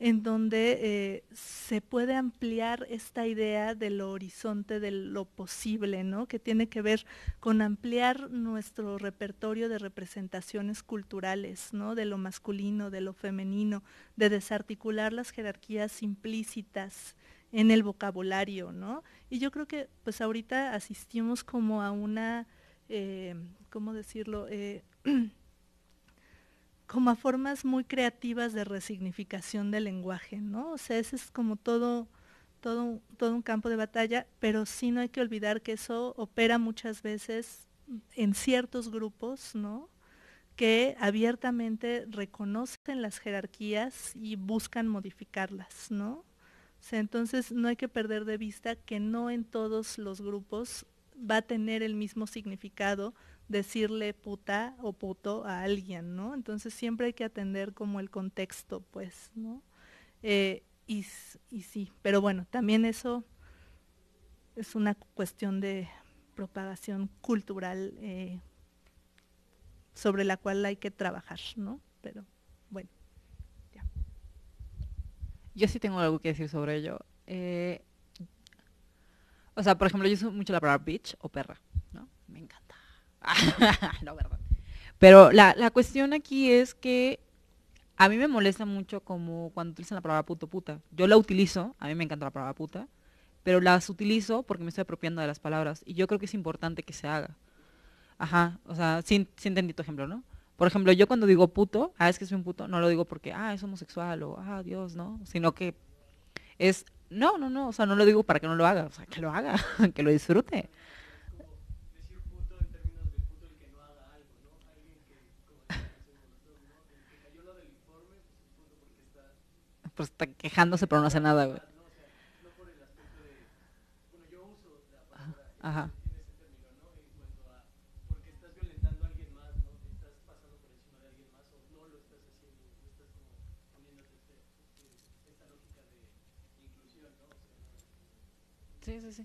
En donde eh, se puede ampliar esta idea del horizonte de lo posible, ¿no? Que tiene que ver con ampliar nuestro repertorio de representaciones culturales, ¿no? De lo masculino, de lo femenino, de desarticular las jerarquías implícitas en el vocabulario, ¿no? Y yo creo que pues ahorita asistimos como a una, eh, ¿cómo decirlo? Eh, <clears throat> como a formas muy creativas de resignificación del lenguaje, ¿no? O sea, ese es como todo, un campo de batalla, pero sí no hay que olvidar que eso opera muchas veces en ciertos grupos, ¿no? que abiertamente reconocen las jerarquías y buscan modificarlas, ¿no? O sea, entonces no hay que perder de vista que no en todos los grupos va a tener el mismo significado decirle puta o puto a alguien, ¿no? Entonces siempre hay que atender como el contexto, pues, ¿no? Eh, y, sí, pero bueno, también eso es una cuestión de propagación cultural eh, sobre la cual hay que trabajar, ¿no? Pero bueno, ya. Yo sí tengo algo que decir sobre ello. Eh, o sea, por ejemplo, yo uso mucho la palabra bitch o perra, ¿no? Me encanta. <laughs> no, ¿verdad? Pero la, la, cuestión aquí es que a mí me molesta mucho como cuando utilizan la palabra puto puta. Yo la utilizo, a mí me encanta la palabra puta, pero las utilizo porque me estoy apropiando de las palabras y yo creo que es importante que se haga. Ajá, o sea, Sin sin entendí tu ejemplo, ¿no? Por ejemplo, yo cuando digo puto, a ah, es que soy un puto, no lo digo porque, ah, es homosexual o, ah, Dios, ¿no? Sino que es, no, no, no, o sea, no lo digo para que no lo haga, o sea, que lo haga, <laughs> que lo disfrute. pues está quejándose pero no hace nada. No por en ese término, ¿no? En cuanto a, porque estás violentando a alguien más, ¿no? Estás pasando por encima de alguien más o no lo estás haciendo, no estás como poniéndote esta lógica de inclusión, ¿no? Sí, sí, sí.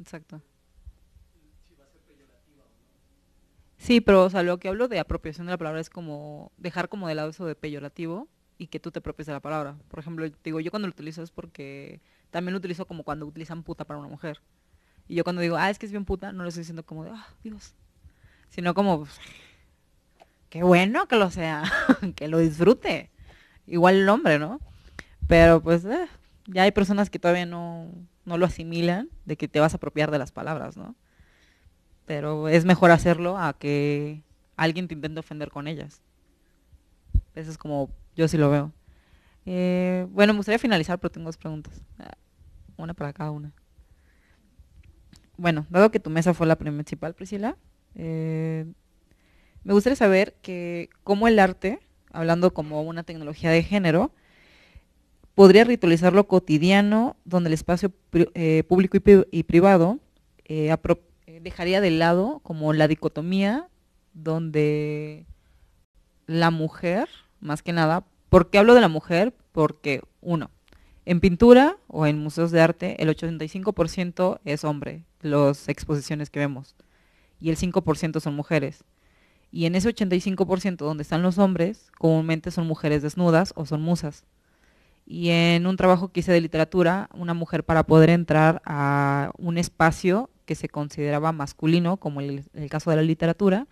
Exacto. Sí, pero o sea, lo que hablo de apropiación de la palabra es como dejar como de lado eso de peyorativo y que tú te apropies de la palabra. Por ejemplo, digo, yo cuando lo utilizo es porque también lo utilizo como cuando utilizan puta para una mujer. Y yo cuando digo, ah, es que es bien puta, no lo estoy diciendo como de, ah, Dios. Sino como, qué bueno que lo sea, <laughs> que lo disfrute. Igual el hombre, ¿no? Pero pues, eh, ya hay personas que todavía no, no lo asimilan de que te vas a apropiar de las palabras, ¿no? pero es mejor hacerlo a que alguien te intente ofender con ellas. Eso es como yo sí lo veo. Eh, bueno, me gustaría finalizar, pero tengo dos preguntas. Ah, una para cada una. Bueno, dado que tu mesa fue la principal, Priscila, eh, me gustaría saber que cómo el arte, hablando como una tecnología de género, podría ritualizar lo cotidiano, donde el espacio eh, público y, privado eh, dejaría de lado como la dicotomía donde la mujer, más que nada, ¿por qué hablo de la mujer? Porque, uno, en pintura o en museos de arte, el 85% es hombre, las exposiciones que vemos, y el 5% son mujeres. Y en ese 85% donde están los hombres, comúnmente son mujeres desnudas o son musas. Y en un trabajo que hice de literatura, una mujer para poder entrar a un espacio que se consideraba masculino, como el, el caso de la literatura,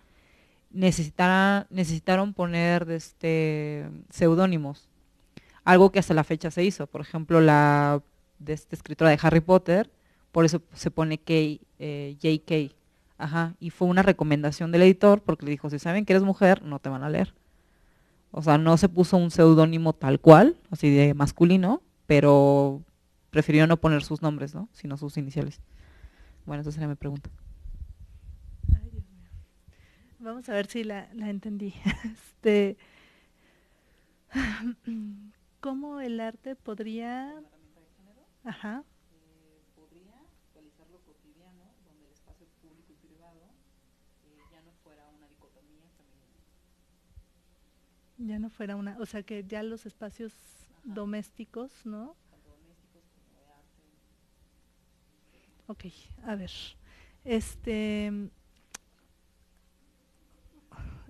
necesitaron poner este, seudónimos, algo que hasta la fecha se hizo. Por ejemplo, la de esta escritora de Harry Potter, por eso se pone K, eh, JK. Ajá, y fue una recomendación del editor porque le dijo, si saben que eres mujer, no te van a leer. O sea, no se puso un seudónimo tal cual, así de masculino, pero prefirió no poner sus nombres, ¿no? Sino sus iniciales. Bueno, entonces ya me pregunto. Vamos a ver si la entendí. <laughs> Este, ¿Cómo el arte podría… ¿Cómo el eh, podría realizar lo cotidiano donde el espacio público y privado eh, ya no fuera una dicotomía? Ya no fuera una… o sea, que ya los espacios domésticos, ¿no? Ok, a ver. Este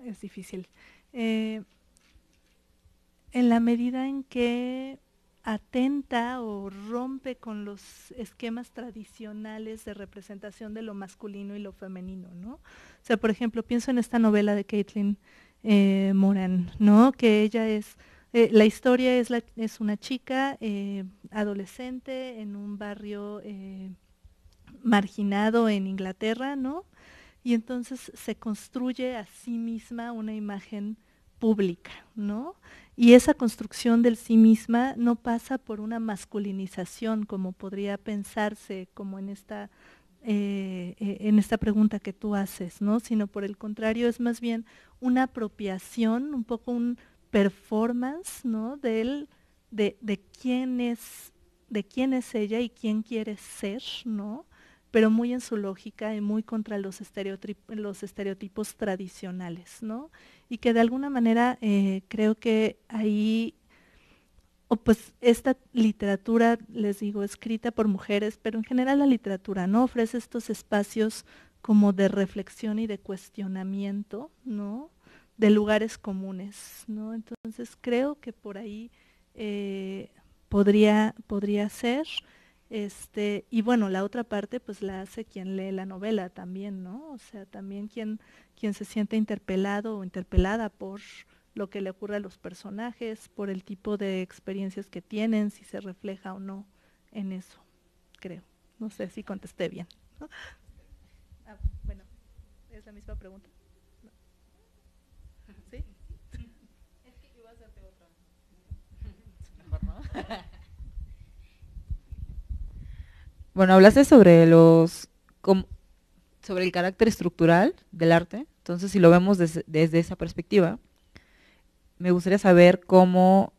es difícil. Eh, en la medida en que atenta o rompe con los esquemas tradicionales de representación de lo masculino y lo femenino, ¿no? O sea, por ejemplo, pienso en esta novela de Caitlin eh, Moran, ¿no? Que ella es, eh, la historia es una chica adolescente en un barrio marginado en Inglaterra, ¿no? Y entonces se construye a sí misma una imagen pública, ¿no? Y esa construcción del sí misma no pasa por una masculinización, como podría pensarse, como en esta, eh, eh, en esta pregunta que tú haces, ¿no? Sino por el contrario, es más bien una apropiación, un poco un performance, ¿no? Del, de quién es, de quién es ella y quién quiere ser, ¿no? pero muy en su lógica y muy contra los, estereotipos tradicionales, ¿no? Y que de alguna manera eh, creo que ahí, pues esta literatura, les digo, escrita por mujeres, pero en general la literatura, ¿no? Ofrece estos espacios como de reflexión y de cuestionamiento, ¿no? De lugares comunes, ¿no? Entonces creo que por ahí eh, podría, podría ser. Este, y bueno, la otra parte pues la hace quien lee la novela también, ¿no? O sea, también quien, quien se siente interpelado o interpelada por lo que le ocurre a los personajes, por el tipo de experiencias que tienen, si se refleja o no en eso, creo. No sé si contesté bien. Ah, bueno, es la misma pregunta. ¿Sí? Es que iba a hacerte otra. <laughs> Bueno, hablaste sobre los sobre el carácter estructural del arte. Entonces, si lo vemos desde esa perspectiva, me gustaría saber cómo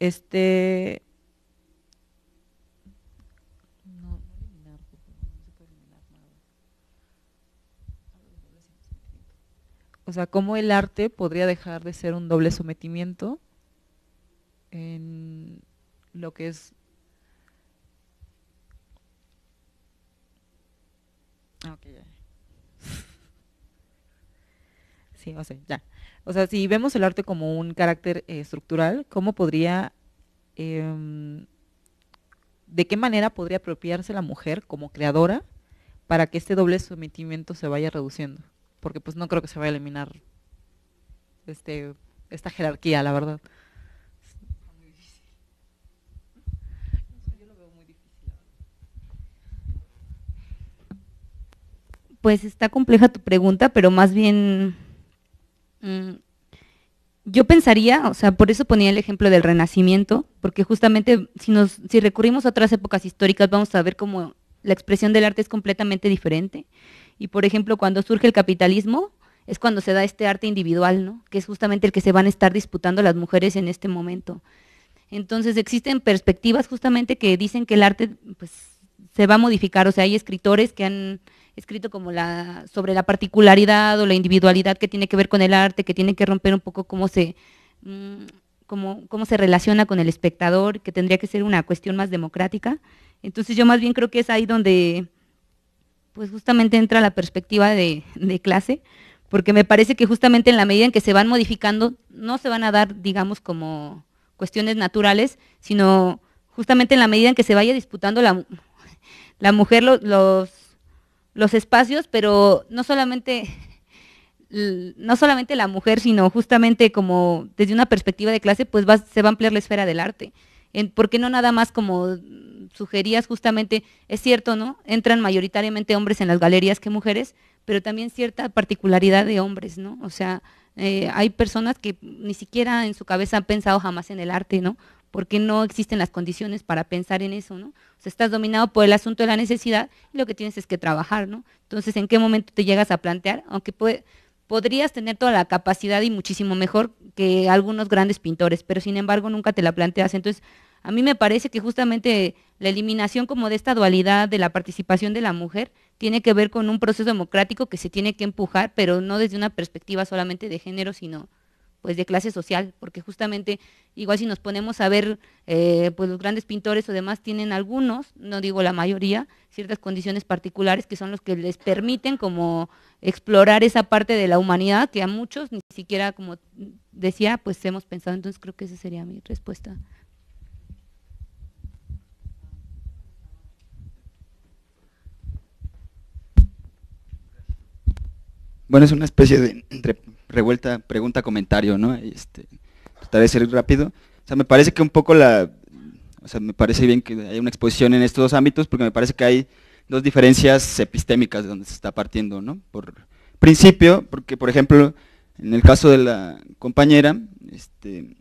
este o sea, cómo el arte podría dejar de ser un doble sometimiento en lo que es Ah, <laughs> sí, o ya. O sea, si vemos el arte como un carácter eh, estructural, ¿cómo podría, em, de qué manera podría apropiarse la mujer como creadora para que este doble sometimiento se vaya reduciendo? Porque pues no creo que se vaya a eliminar este, esta jerarquía, la verdad. Pues está compleja tu pregunta, pero más bien mm, yo pensaría, o sea, por eso ponía el ejemplo del Renacimiento, porque justamente si nos, si recurrimos a otras épocas históricas, vamos a ver cómo la expresión del arte es completamente diferente. Y por ejemplo, cuando surge el capitalismo, es cuando se da este arte individual, ¿no? Que es justamente el que se van a estar disputando las mujeres en este momento. Entonces existen perspectivas justamente que dicen que el arte pues, se va a modificar, o sea, hay escritores que han escrito como la, sobre la particularidad o la individualidad que tiene que ver con el arte, que tiene que romper un poco cómo se, mm, cómo, cómo se relaciona con el espectador, que tendría que ser una cuestión más democrática. Entonces yo más bien creo que es ahí donde pues justamente entra la perspectiva de, clase, porque me parece que justamente en la medida en que se van modificando, no se van a dar, digamos, como cuestiones naturales, sino justamente en la medida en que se vaya disputando la, la mujer, los los espacios, pero no solamente no solamente la mujer, sino justamente como desde una perspectiva de clase, pues se va a ampliar la esfera del arte. ¿Por porque no nada más como sugerías justamente, es cierto, ¿no? Entran mayoritariamente hombres en las galerías que mujeres, pero también cierta particularidad de hombres, ¿no? O sea, eh, hay personas que ni siquiera en su cabeza han pensado jamás en el arte, ¿no? porque no existen las condiciones para pensar en eso, ¿no? O sea, estás dominado por el asunto de la necesidad y lo que tienes es que trabajar, ¿no? Entonces, ¿en qué momento te llegas a plantear? Aunque podrías tener toda la capacidad y muchísimo mejor que algunos grandes pintores, pero sin embargo nunca te la planteas. Entonces, a mí me parece que justamente la eliminación como de esta dualidad de la participación de la mujer tiene que ver con un proceso democrático que se tiene que empujar, pero no desde una perspectiva solamente de género, sino pues de clase social, porque justamente igual si nos ponemos a ver, eh, pues los grandes pintores o demás tienen algunos, no digo la mayoría, ciertas condiciones particulares que son los que les permiten como explorar esa parte de la humanidad que a muchos ni siquiera, como decía, pues hemos pensado. Entonces creo que esa sería mi respuesta. Bueno, es una especie de entre revuelta, pregunta, comentario, ¿no? Este, trataré de ser rápido. O sea, me parece que un poco la... O sea, me parece bien que haya una exposición en estos dos ámbitos porque me parece que hay dos diferencias epistémicas de donde se está partiendo, ¿no? Por principio, porque por ejemplo, en el caso de la compañera, este,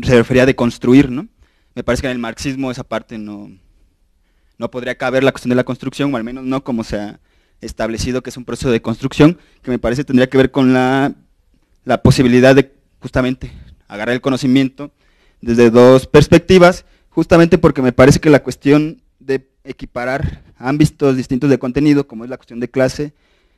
se refería a construir, ¿no? Me parece que en el marxismo esa parte no, no podría caber la cuestión de la construcción, o al menos no como sea establecido que es un proceso de construcción, que me parece tendría que ver con la, posibilidad de justamente agarrar el conocimiento desde dos perspectivas, justamente porque me parece que la cuestión de equiparar ámbitos distintos de contenido, como es la cuestión de clase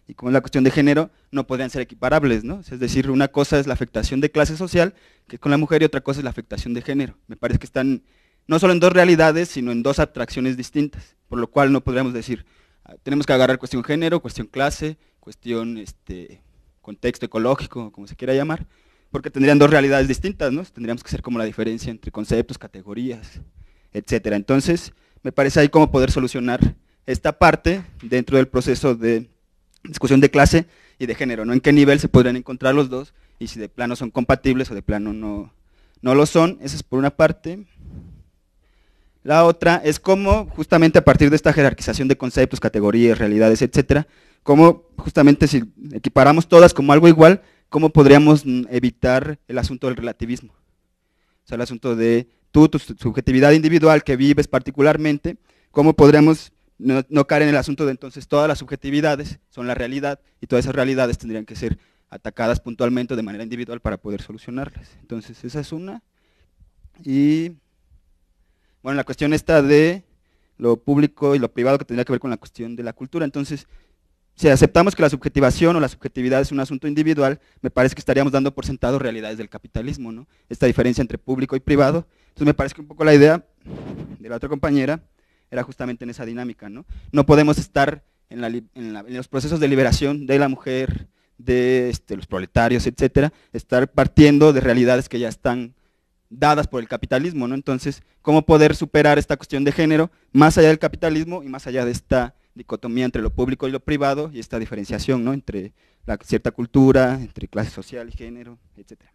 y como es la cuestión de género, no podrían ser equiparables, ¿no? Es decir, una cosa es la afectación de clase social, que con la mujer, y otra cosa es la afectación de género. Me parece que están no solo en dos realidades, sino en dos atracciones distintas, por lo cual no podríamos decir, tenemos que agarrar cuestión género, cuestión clase, cuestión este, contexto ecológico, como se quiera llamar, porque tendrían dos realidades distintas, ¿no? Tendríamos que hacer como la diferencia entre conceptos, categorías, etcétera. Entonces, me parece ahí cómo poder solucionar esta parte dentro del proceso de discusión de clase y de género, En qué nivel se podrían encontrar los dos y si de plano son compatibles o de plano no, no lo son. Eso es por una parte. La otra es cómo, justamente a partir de esta jerarquización de conceptos, categorías, realidades, etcétera, cómo justamente si equiparamos todas como algo igual, cómo podríamos mm, evitar el asunto del relativismo. O sea, el asunto de tú, tu subjetividad individual que vives particularmente, cómo podríamos no, no caer en el asunto de entonces todas las subjetividades son la realidad y todas esas realidades tendrían que ser atacadas puntualmente de manera individual para poder solucionarlas. Entonces, esa es una. Y bueno, la cuestión está de lo público y lo privado que tendría que ver con la cuestión de la cultura. Entonces, si aceptamos que la subjetivación o la subjetividad es un asunto individual, me parece que estaríamos dando por sentado realidades del capitalismo, ¿no? Esta diferencia entre público y privado. Entonces me parece que un poco la idea de la otra compañera era justamente en esa dinámica, ¿no? No podemos estar en, los procesos de liberación de la mujer, de este, los proletarios, etcétera, estar partiendo de realidades que ya están dadas por el capitalismo, ¿no? Entonces, ¿cómo poder superar esta cuestión de género más allá del capitalismo y más allá de esta dicotomía entre lo público y lo privado y esta diferenciación, ¿no? Entre la cierta cultura, entre clase social y género, etcétera.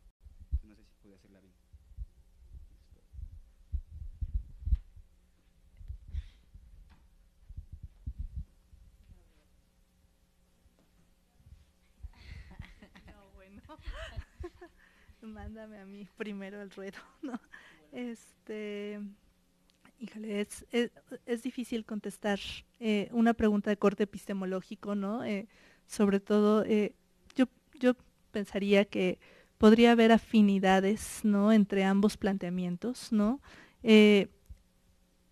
Mándame a mí primero el ruedo, <laughs> ¿no? Este, híjole, es, es, difícil contestar eh, una pregunta de corte epistemológico, ¿no? Eh, sobre todo, eh, yo, yo pensaría que podría haber afinidades, ¿no? Entre ambos planteamientos, ¿no?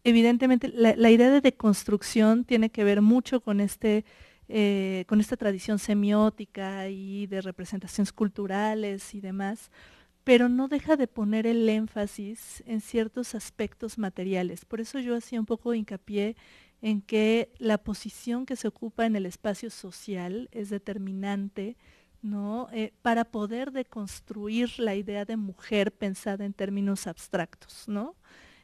evidentemente, la, la idea de deconstrucción tiene que ver mucho con este eh, con esta tradición semiótica y de representaciones culturales y demás, pero no deja de poner el énfasis en ciertos aspectos materiales. Por eso yo hacía un poco hincapié en que la posición que se ocupa en el espacio social es determinante ¿no? Eh, para poder deconstruir la idea de mujer pensada en términos abstractos. ¿no?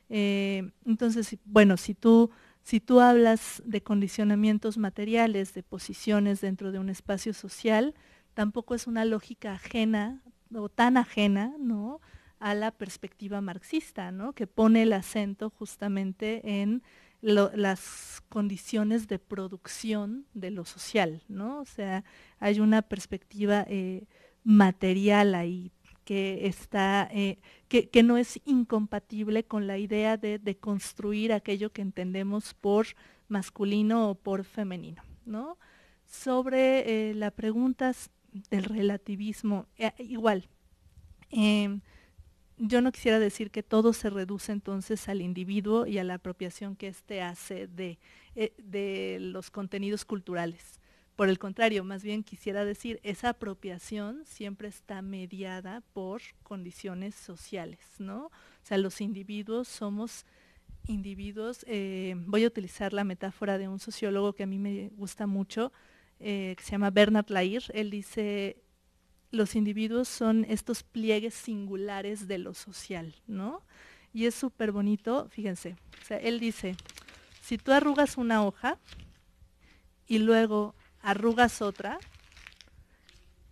Eh, entonces, bueno, si tú si tú hablas de condicionamientos materiales, de posiciones dentro de un espacio social, tampoco es una lógica ajena o tan ajena, ¿no? a la perspectiva marxista, que pone el acento justamente en las condiciones de producción de lo social, ¿no? O sea, hay una perspectiva eh, material ahí que está, eh, que, no es incompatible con la idea de, construir aquello que entendemos por masculino o por femenino, Sobre eh, las preguntas del relativismo, eh, igual, em, yo no quisiera decir que todo se reduce entonces al individuo y a la apropiación que éste hace de los contenidos culturales por el contrario, más bien quisiera decir, esa apropiación siempre está mediada por condiciones sociales, ¿no? O sea, los individuos somos individuos, eh, voy a utilizar la metáfora de un sociólogo que a mí me gusta mucho, eh, que se llama Bernard Lair, él dice, los individuos son estos pliegues singulares de lo social, ¿no? Y es súper bonito, fíjense, él dice, si tú arrugas una hoja y luego arrugas otra,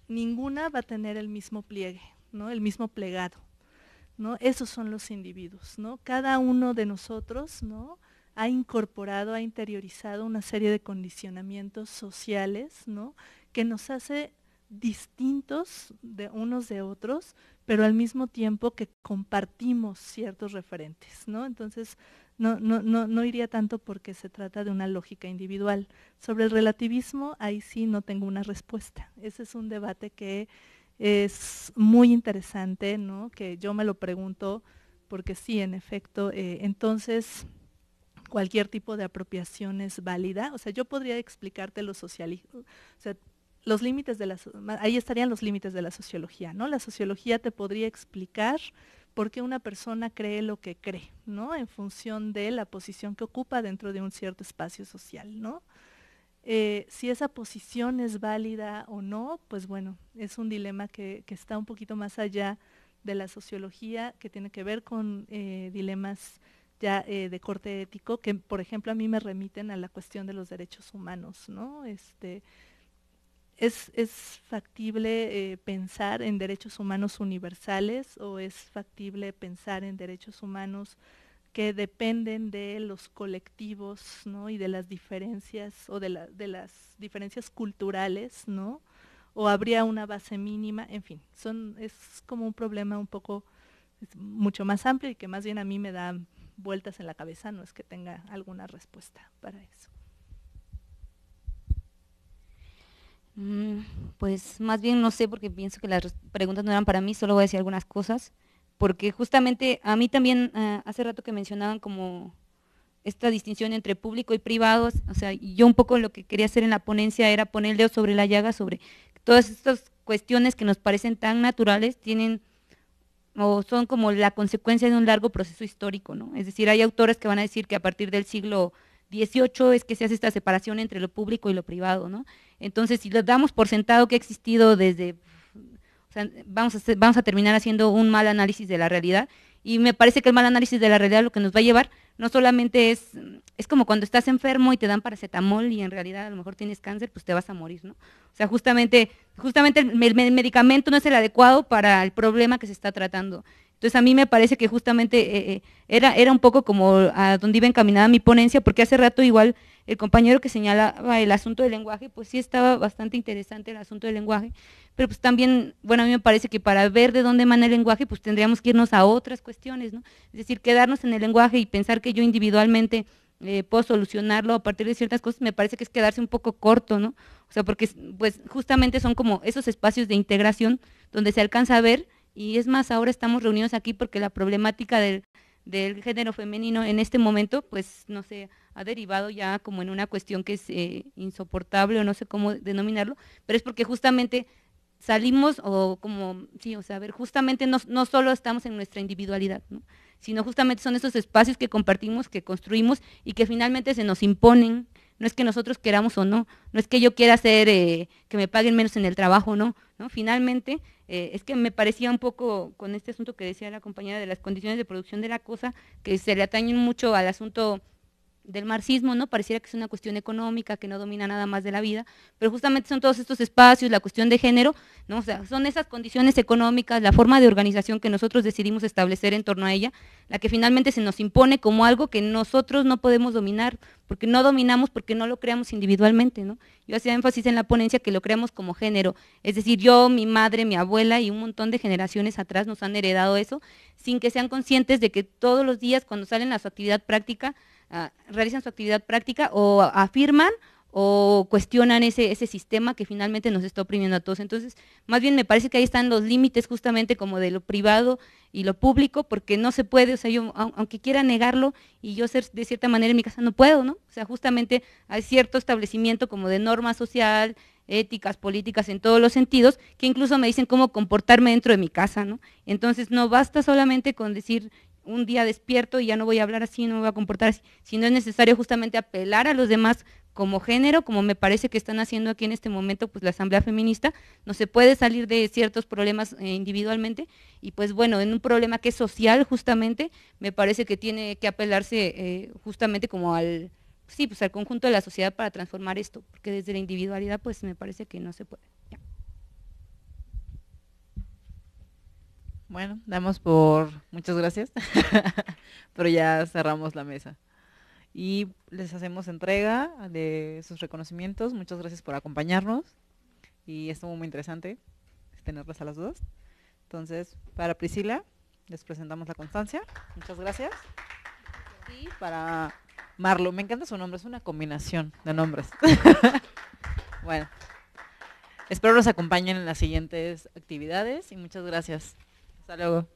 ninguna va a tener el mismo pliegue, ¿no? El mismo plegado, ¿no? Esos son los individuos, ¿no? Cada uno de nosotros, ¿no? ha incorporado, ha interiorizado una serie de condicionamientos sociales, ¿no? que nos hace distintos de unos de otros, pero al mismo tiempo que compartimos ciertos referentes, ¿no? Entonces, no, no, no, no iría tanto porque se trata de una lógica individual. Sobre el relativismo, ahí sí no tengo una respuesta. Ese es un debate que es muy interesante, ¿no? que yo me lo pregunto porque sí, en efecto, eh, entonces cualquier tipo de apropiación es válida. O sea, yo podría explicarte los socialismo. O sea, los límites de la, ahí estarían los límites de la sociología, ¿no? La sociología te podría explicar por qué una persona cree lo que cree, ¿no? En función de la posición que ocupa dentro de un cierto espacio social, ¿no? Eh, si esa posición es válida o no, pues bueno, es un dilema que, está un poquito más allá de la sociología, que tiene que ver con eh, dilemas ya eh, de corte ético, que por ejemplo a mí me remiten a la cuestión de los derechos humanos, ¿no? Este, ¿Es, factible eh, pensar en derechos humanos universales o es factible pensar en derechos humanos que dependen de los colectivos y de las diferencias o de, las diferencias culturales? ¿no? ¿O habría una base mínima? En fin, es como un problema un poco mucho más amplio y que más bien a mí me da vueltas en la cabeza, no es que tenga alguna respuesta para eso. Mm, pues más bien no sé porque pienso que las preguntas no eran para mí, solo voy a decir algunas cosas, porque justamente a mí también eh, hace rato que mencionaban como esta distinción entre público y privado, o sea, yo un poco lo que quería hacer en la ponencia era poner el sobre la llaga, sobre todas estas cuestiones que nos parecen tan naturales, tienen o son como la consecuencia de un largo proceso histórico, ¿no? Es decir, hay autores que van a decir que a partir del siglo 18 es que se hace esta separación entre lo público y lo privado, ¿no? Entonces, si lo damos por sentado que ha existido desde, vamos a, vamos a terminar haciendo un mal análisis de la realidad y me parece que el mal análisis de la realidad lo que nos va a llevar no solamente es, es como cuando estás enfermo y te dan paracetamol y en realidad a lo mejor tienes cáncer, pues te vas a morir, ¿no? O sea, justamente, justamente el medicamento no es el adecuado para el problema que se está tratando. Entonces a mí me parece que justamente eh, eh, era, era un poco como a donde iba encaminada mi ponencia, porque hace rato igual el compañero que señalaba el asunto del lenguaje, pues sí estaba bastante interesante el asunto del lenguaje, pero pues también, bueno, a mí me parece que para ver de dónde emana el lenguaje, pues tendríamos que irnos a otras cuestiones, ¿no? Es decir, quedarnos en el lenguaje y pensar que yo individualmente eh, puedo solucionarlo a partir de ciertas cosas, me parece que es quedarse un poco corto, ¿no? O sea, porque pues justamente son como esos espacios de integración donde se alcanza a ver y es más, ahora estamos reunidos aquí porque la problemática del, género femenino en este momento, pues no sé, ha derivado ya como en una cuestión que es eh, insoportable o no sé cómo denominarlo, pero es porque justamente salimos o como, sí, o sea, a ver, justamente no, no solo estamos en nuestra individualidad, sino justamente son esos espacios que compartimos, que construimos y que finalmente se nos imponen. No es que nosotros queramos o no, no es que yo quiera hacer eh, que me paguen menos en el trabajo, no, no. Finalmente eh, es que me parecía un poco con este asunto que decía la compañera de las condiciones de producción de la cosa, que se le atañen mucho al asunto del marxismo, ¿no? Pareciera que es una cuestión económica, que no domina nada más de la vida, pero justamente son todos estos espacios, la cuestión de género, ¿no? son esas condiciones económicas, la forma de organización que nosotros decidimos establecer en torno a ella, la que finalmente se nos impone como algo que nosotros no podemos dominar, porque no dominamos, porque no lo creamos individualmente, ¿no? Yo hacía énfasis en la ponencia que lo creamos como género, es decir, yo, mi madre, mi abuela y un montón de generaciones atrás nos han heredado eso, sin que sean conscientes de que todos los días cuando salen a su actividad práctica, Ah, realizan su actividad práctica o afirman o cuestionan ese, ese sistema que finalmente nos está oprimiendo a todos. Entonces, más bien me parece que ahí están los límites justamente como de lo privado y lo público, porque no se puede, o sea, yo aunque quiera negarlo y yo ser de cierta manera en mi casa, no puedo, ¿no? O sea, justamente hay cierto establecimiento como de norma social, éticas, políticas, en todos los sentidos, que incluso me dicen cómo comportarme dentro de mi casa, ¿no? Entonces no basta solamente con decir un día despierto y ya no voy a hablar así, no me voy a comportar así, no es necesario justamente apelar a los demás como género, como me parece que están haciendo aquí en este momento pues la Asamblea Feminista, no se puede salir de ciertos problemas eh, individualmente y pues bueno, en un problema que es social justamente, me parece que tiene que apelarse eh, justamente como al, sí, pues, al conjunto de la sociedad para transformar esto, porque desde la individualidad pues me parece que no se puede. Bueno, damos por muchas gracias, <laughs> pero ya cerramos la mesa. Y les hacemos entrega de sus reconocimientos. Muchas gracias por acompañarnos. Y estuvo muy interesante tenerlas a las dos. Entonces, para Priscila, les presentamos la constancia. Muchas gracias. Y para Marlo, me encanta su nombre, es una combinación de nombres. <laughs> bueno, espero los acompañen en las siguientes actividades y muchas gracias. Hasta luego.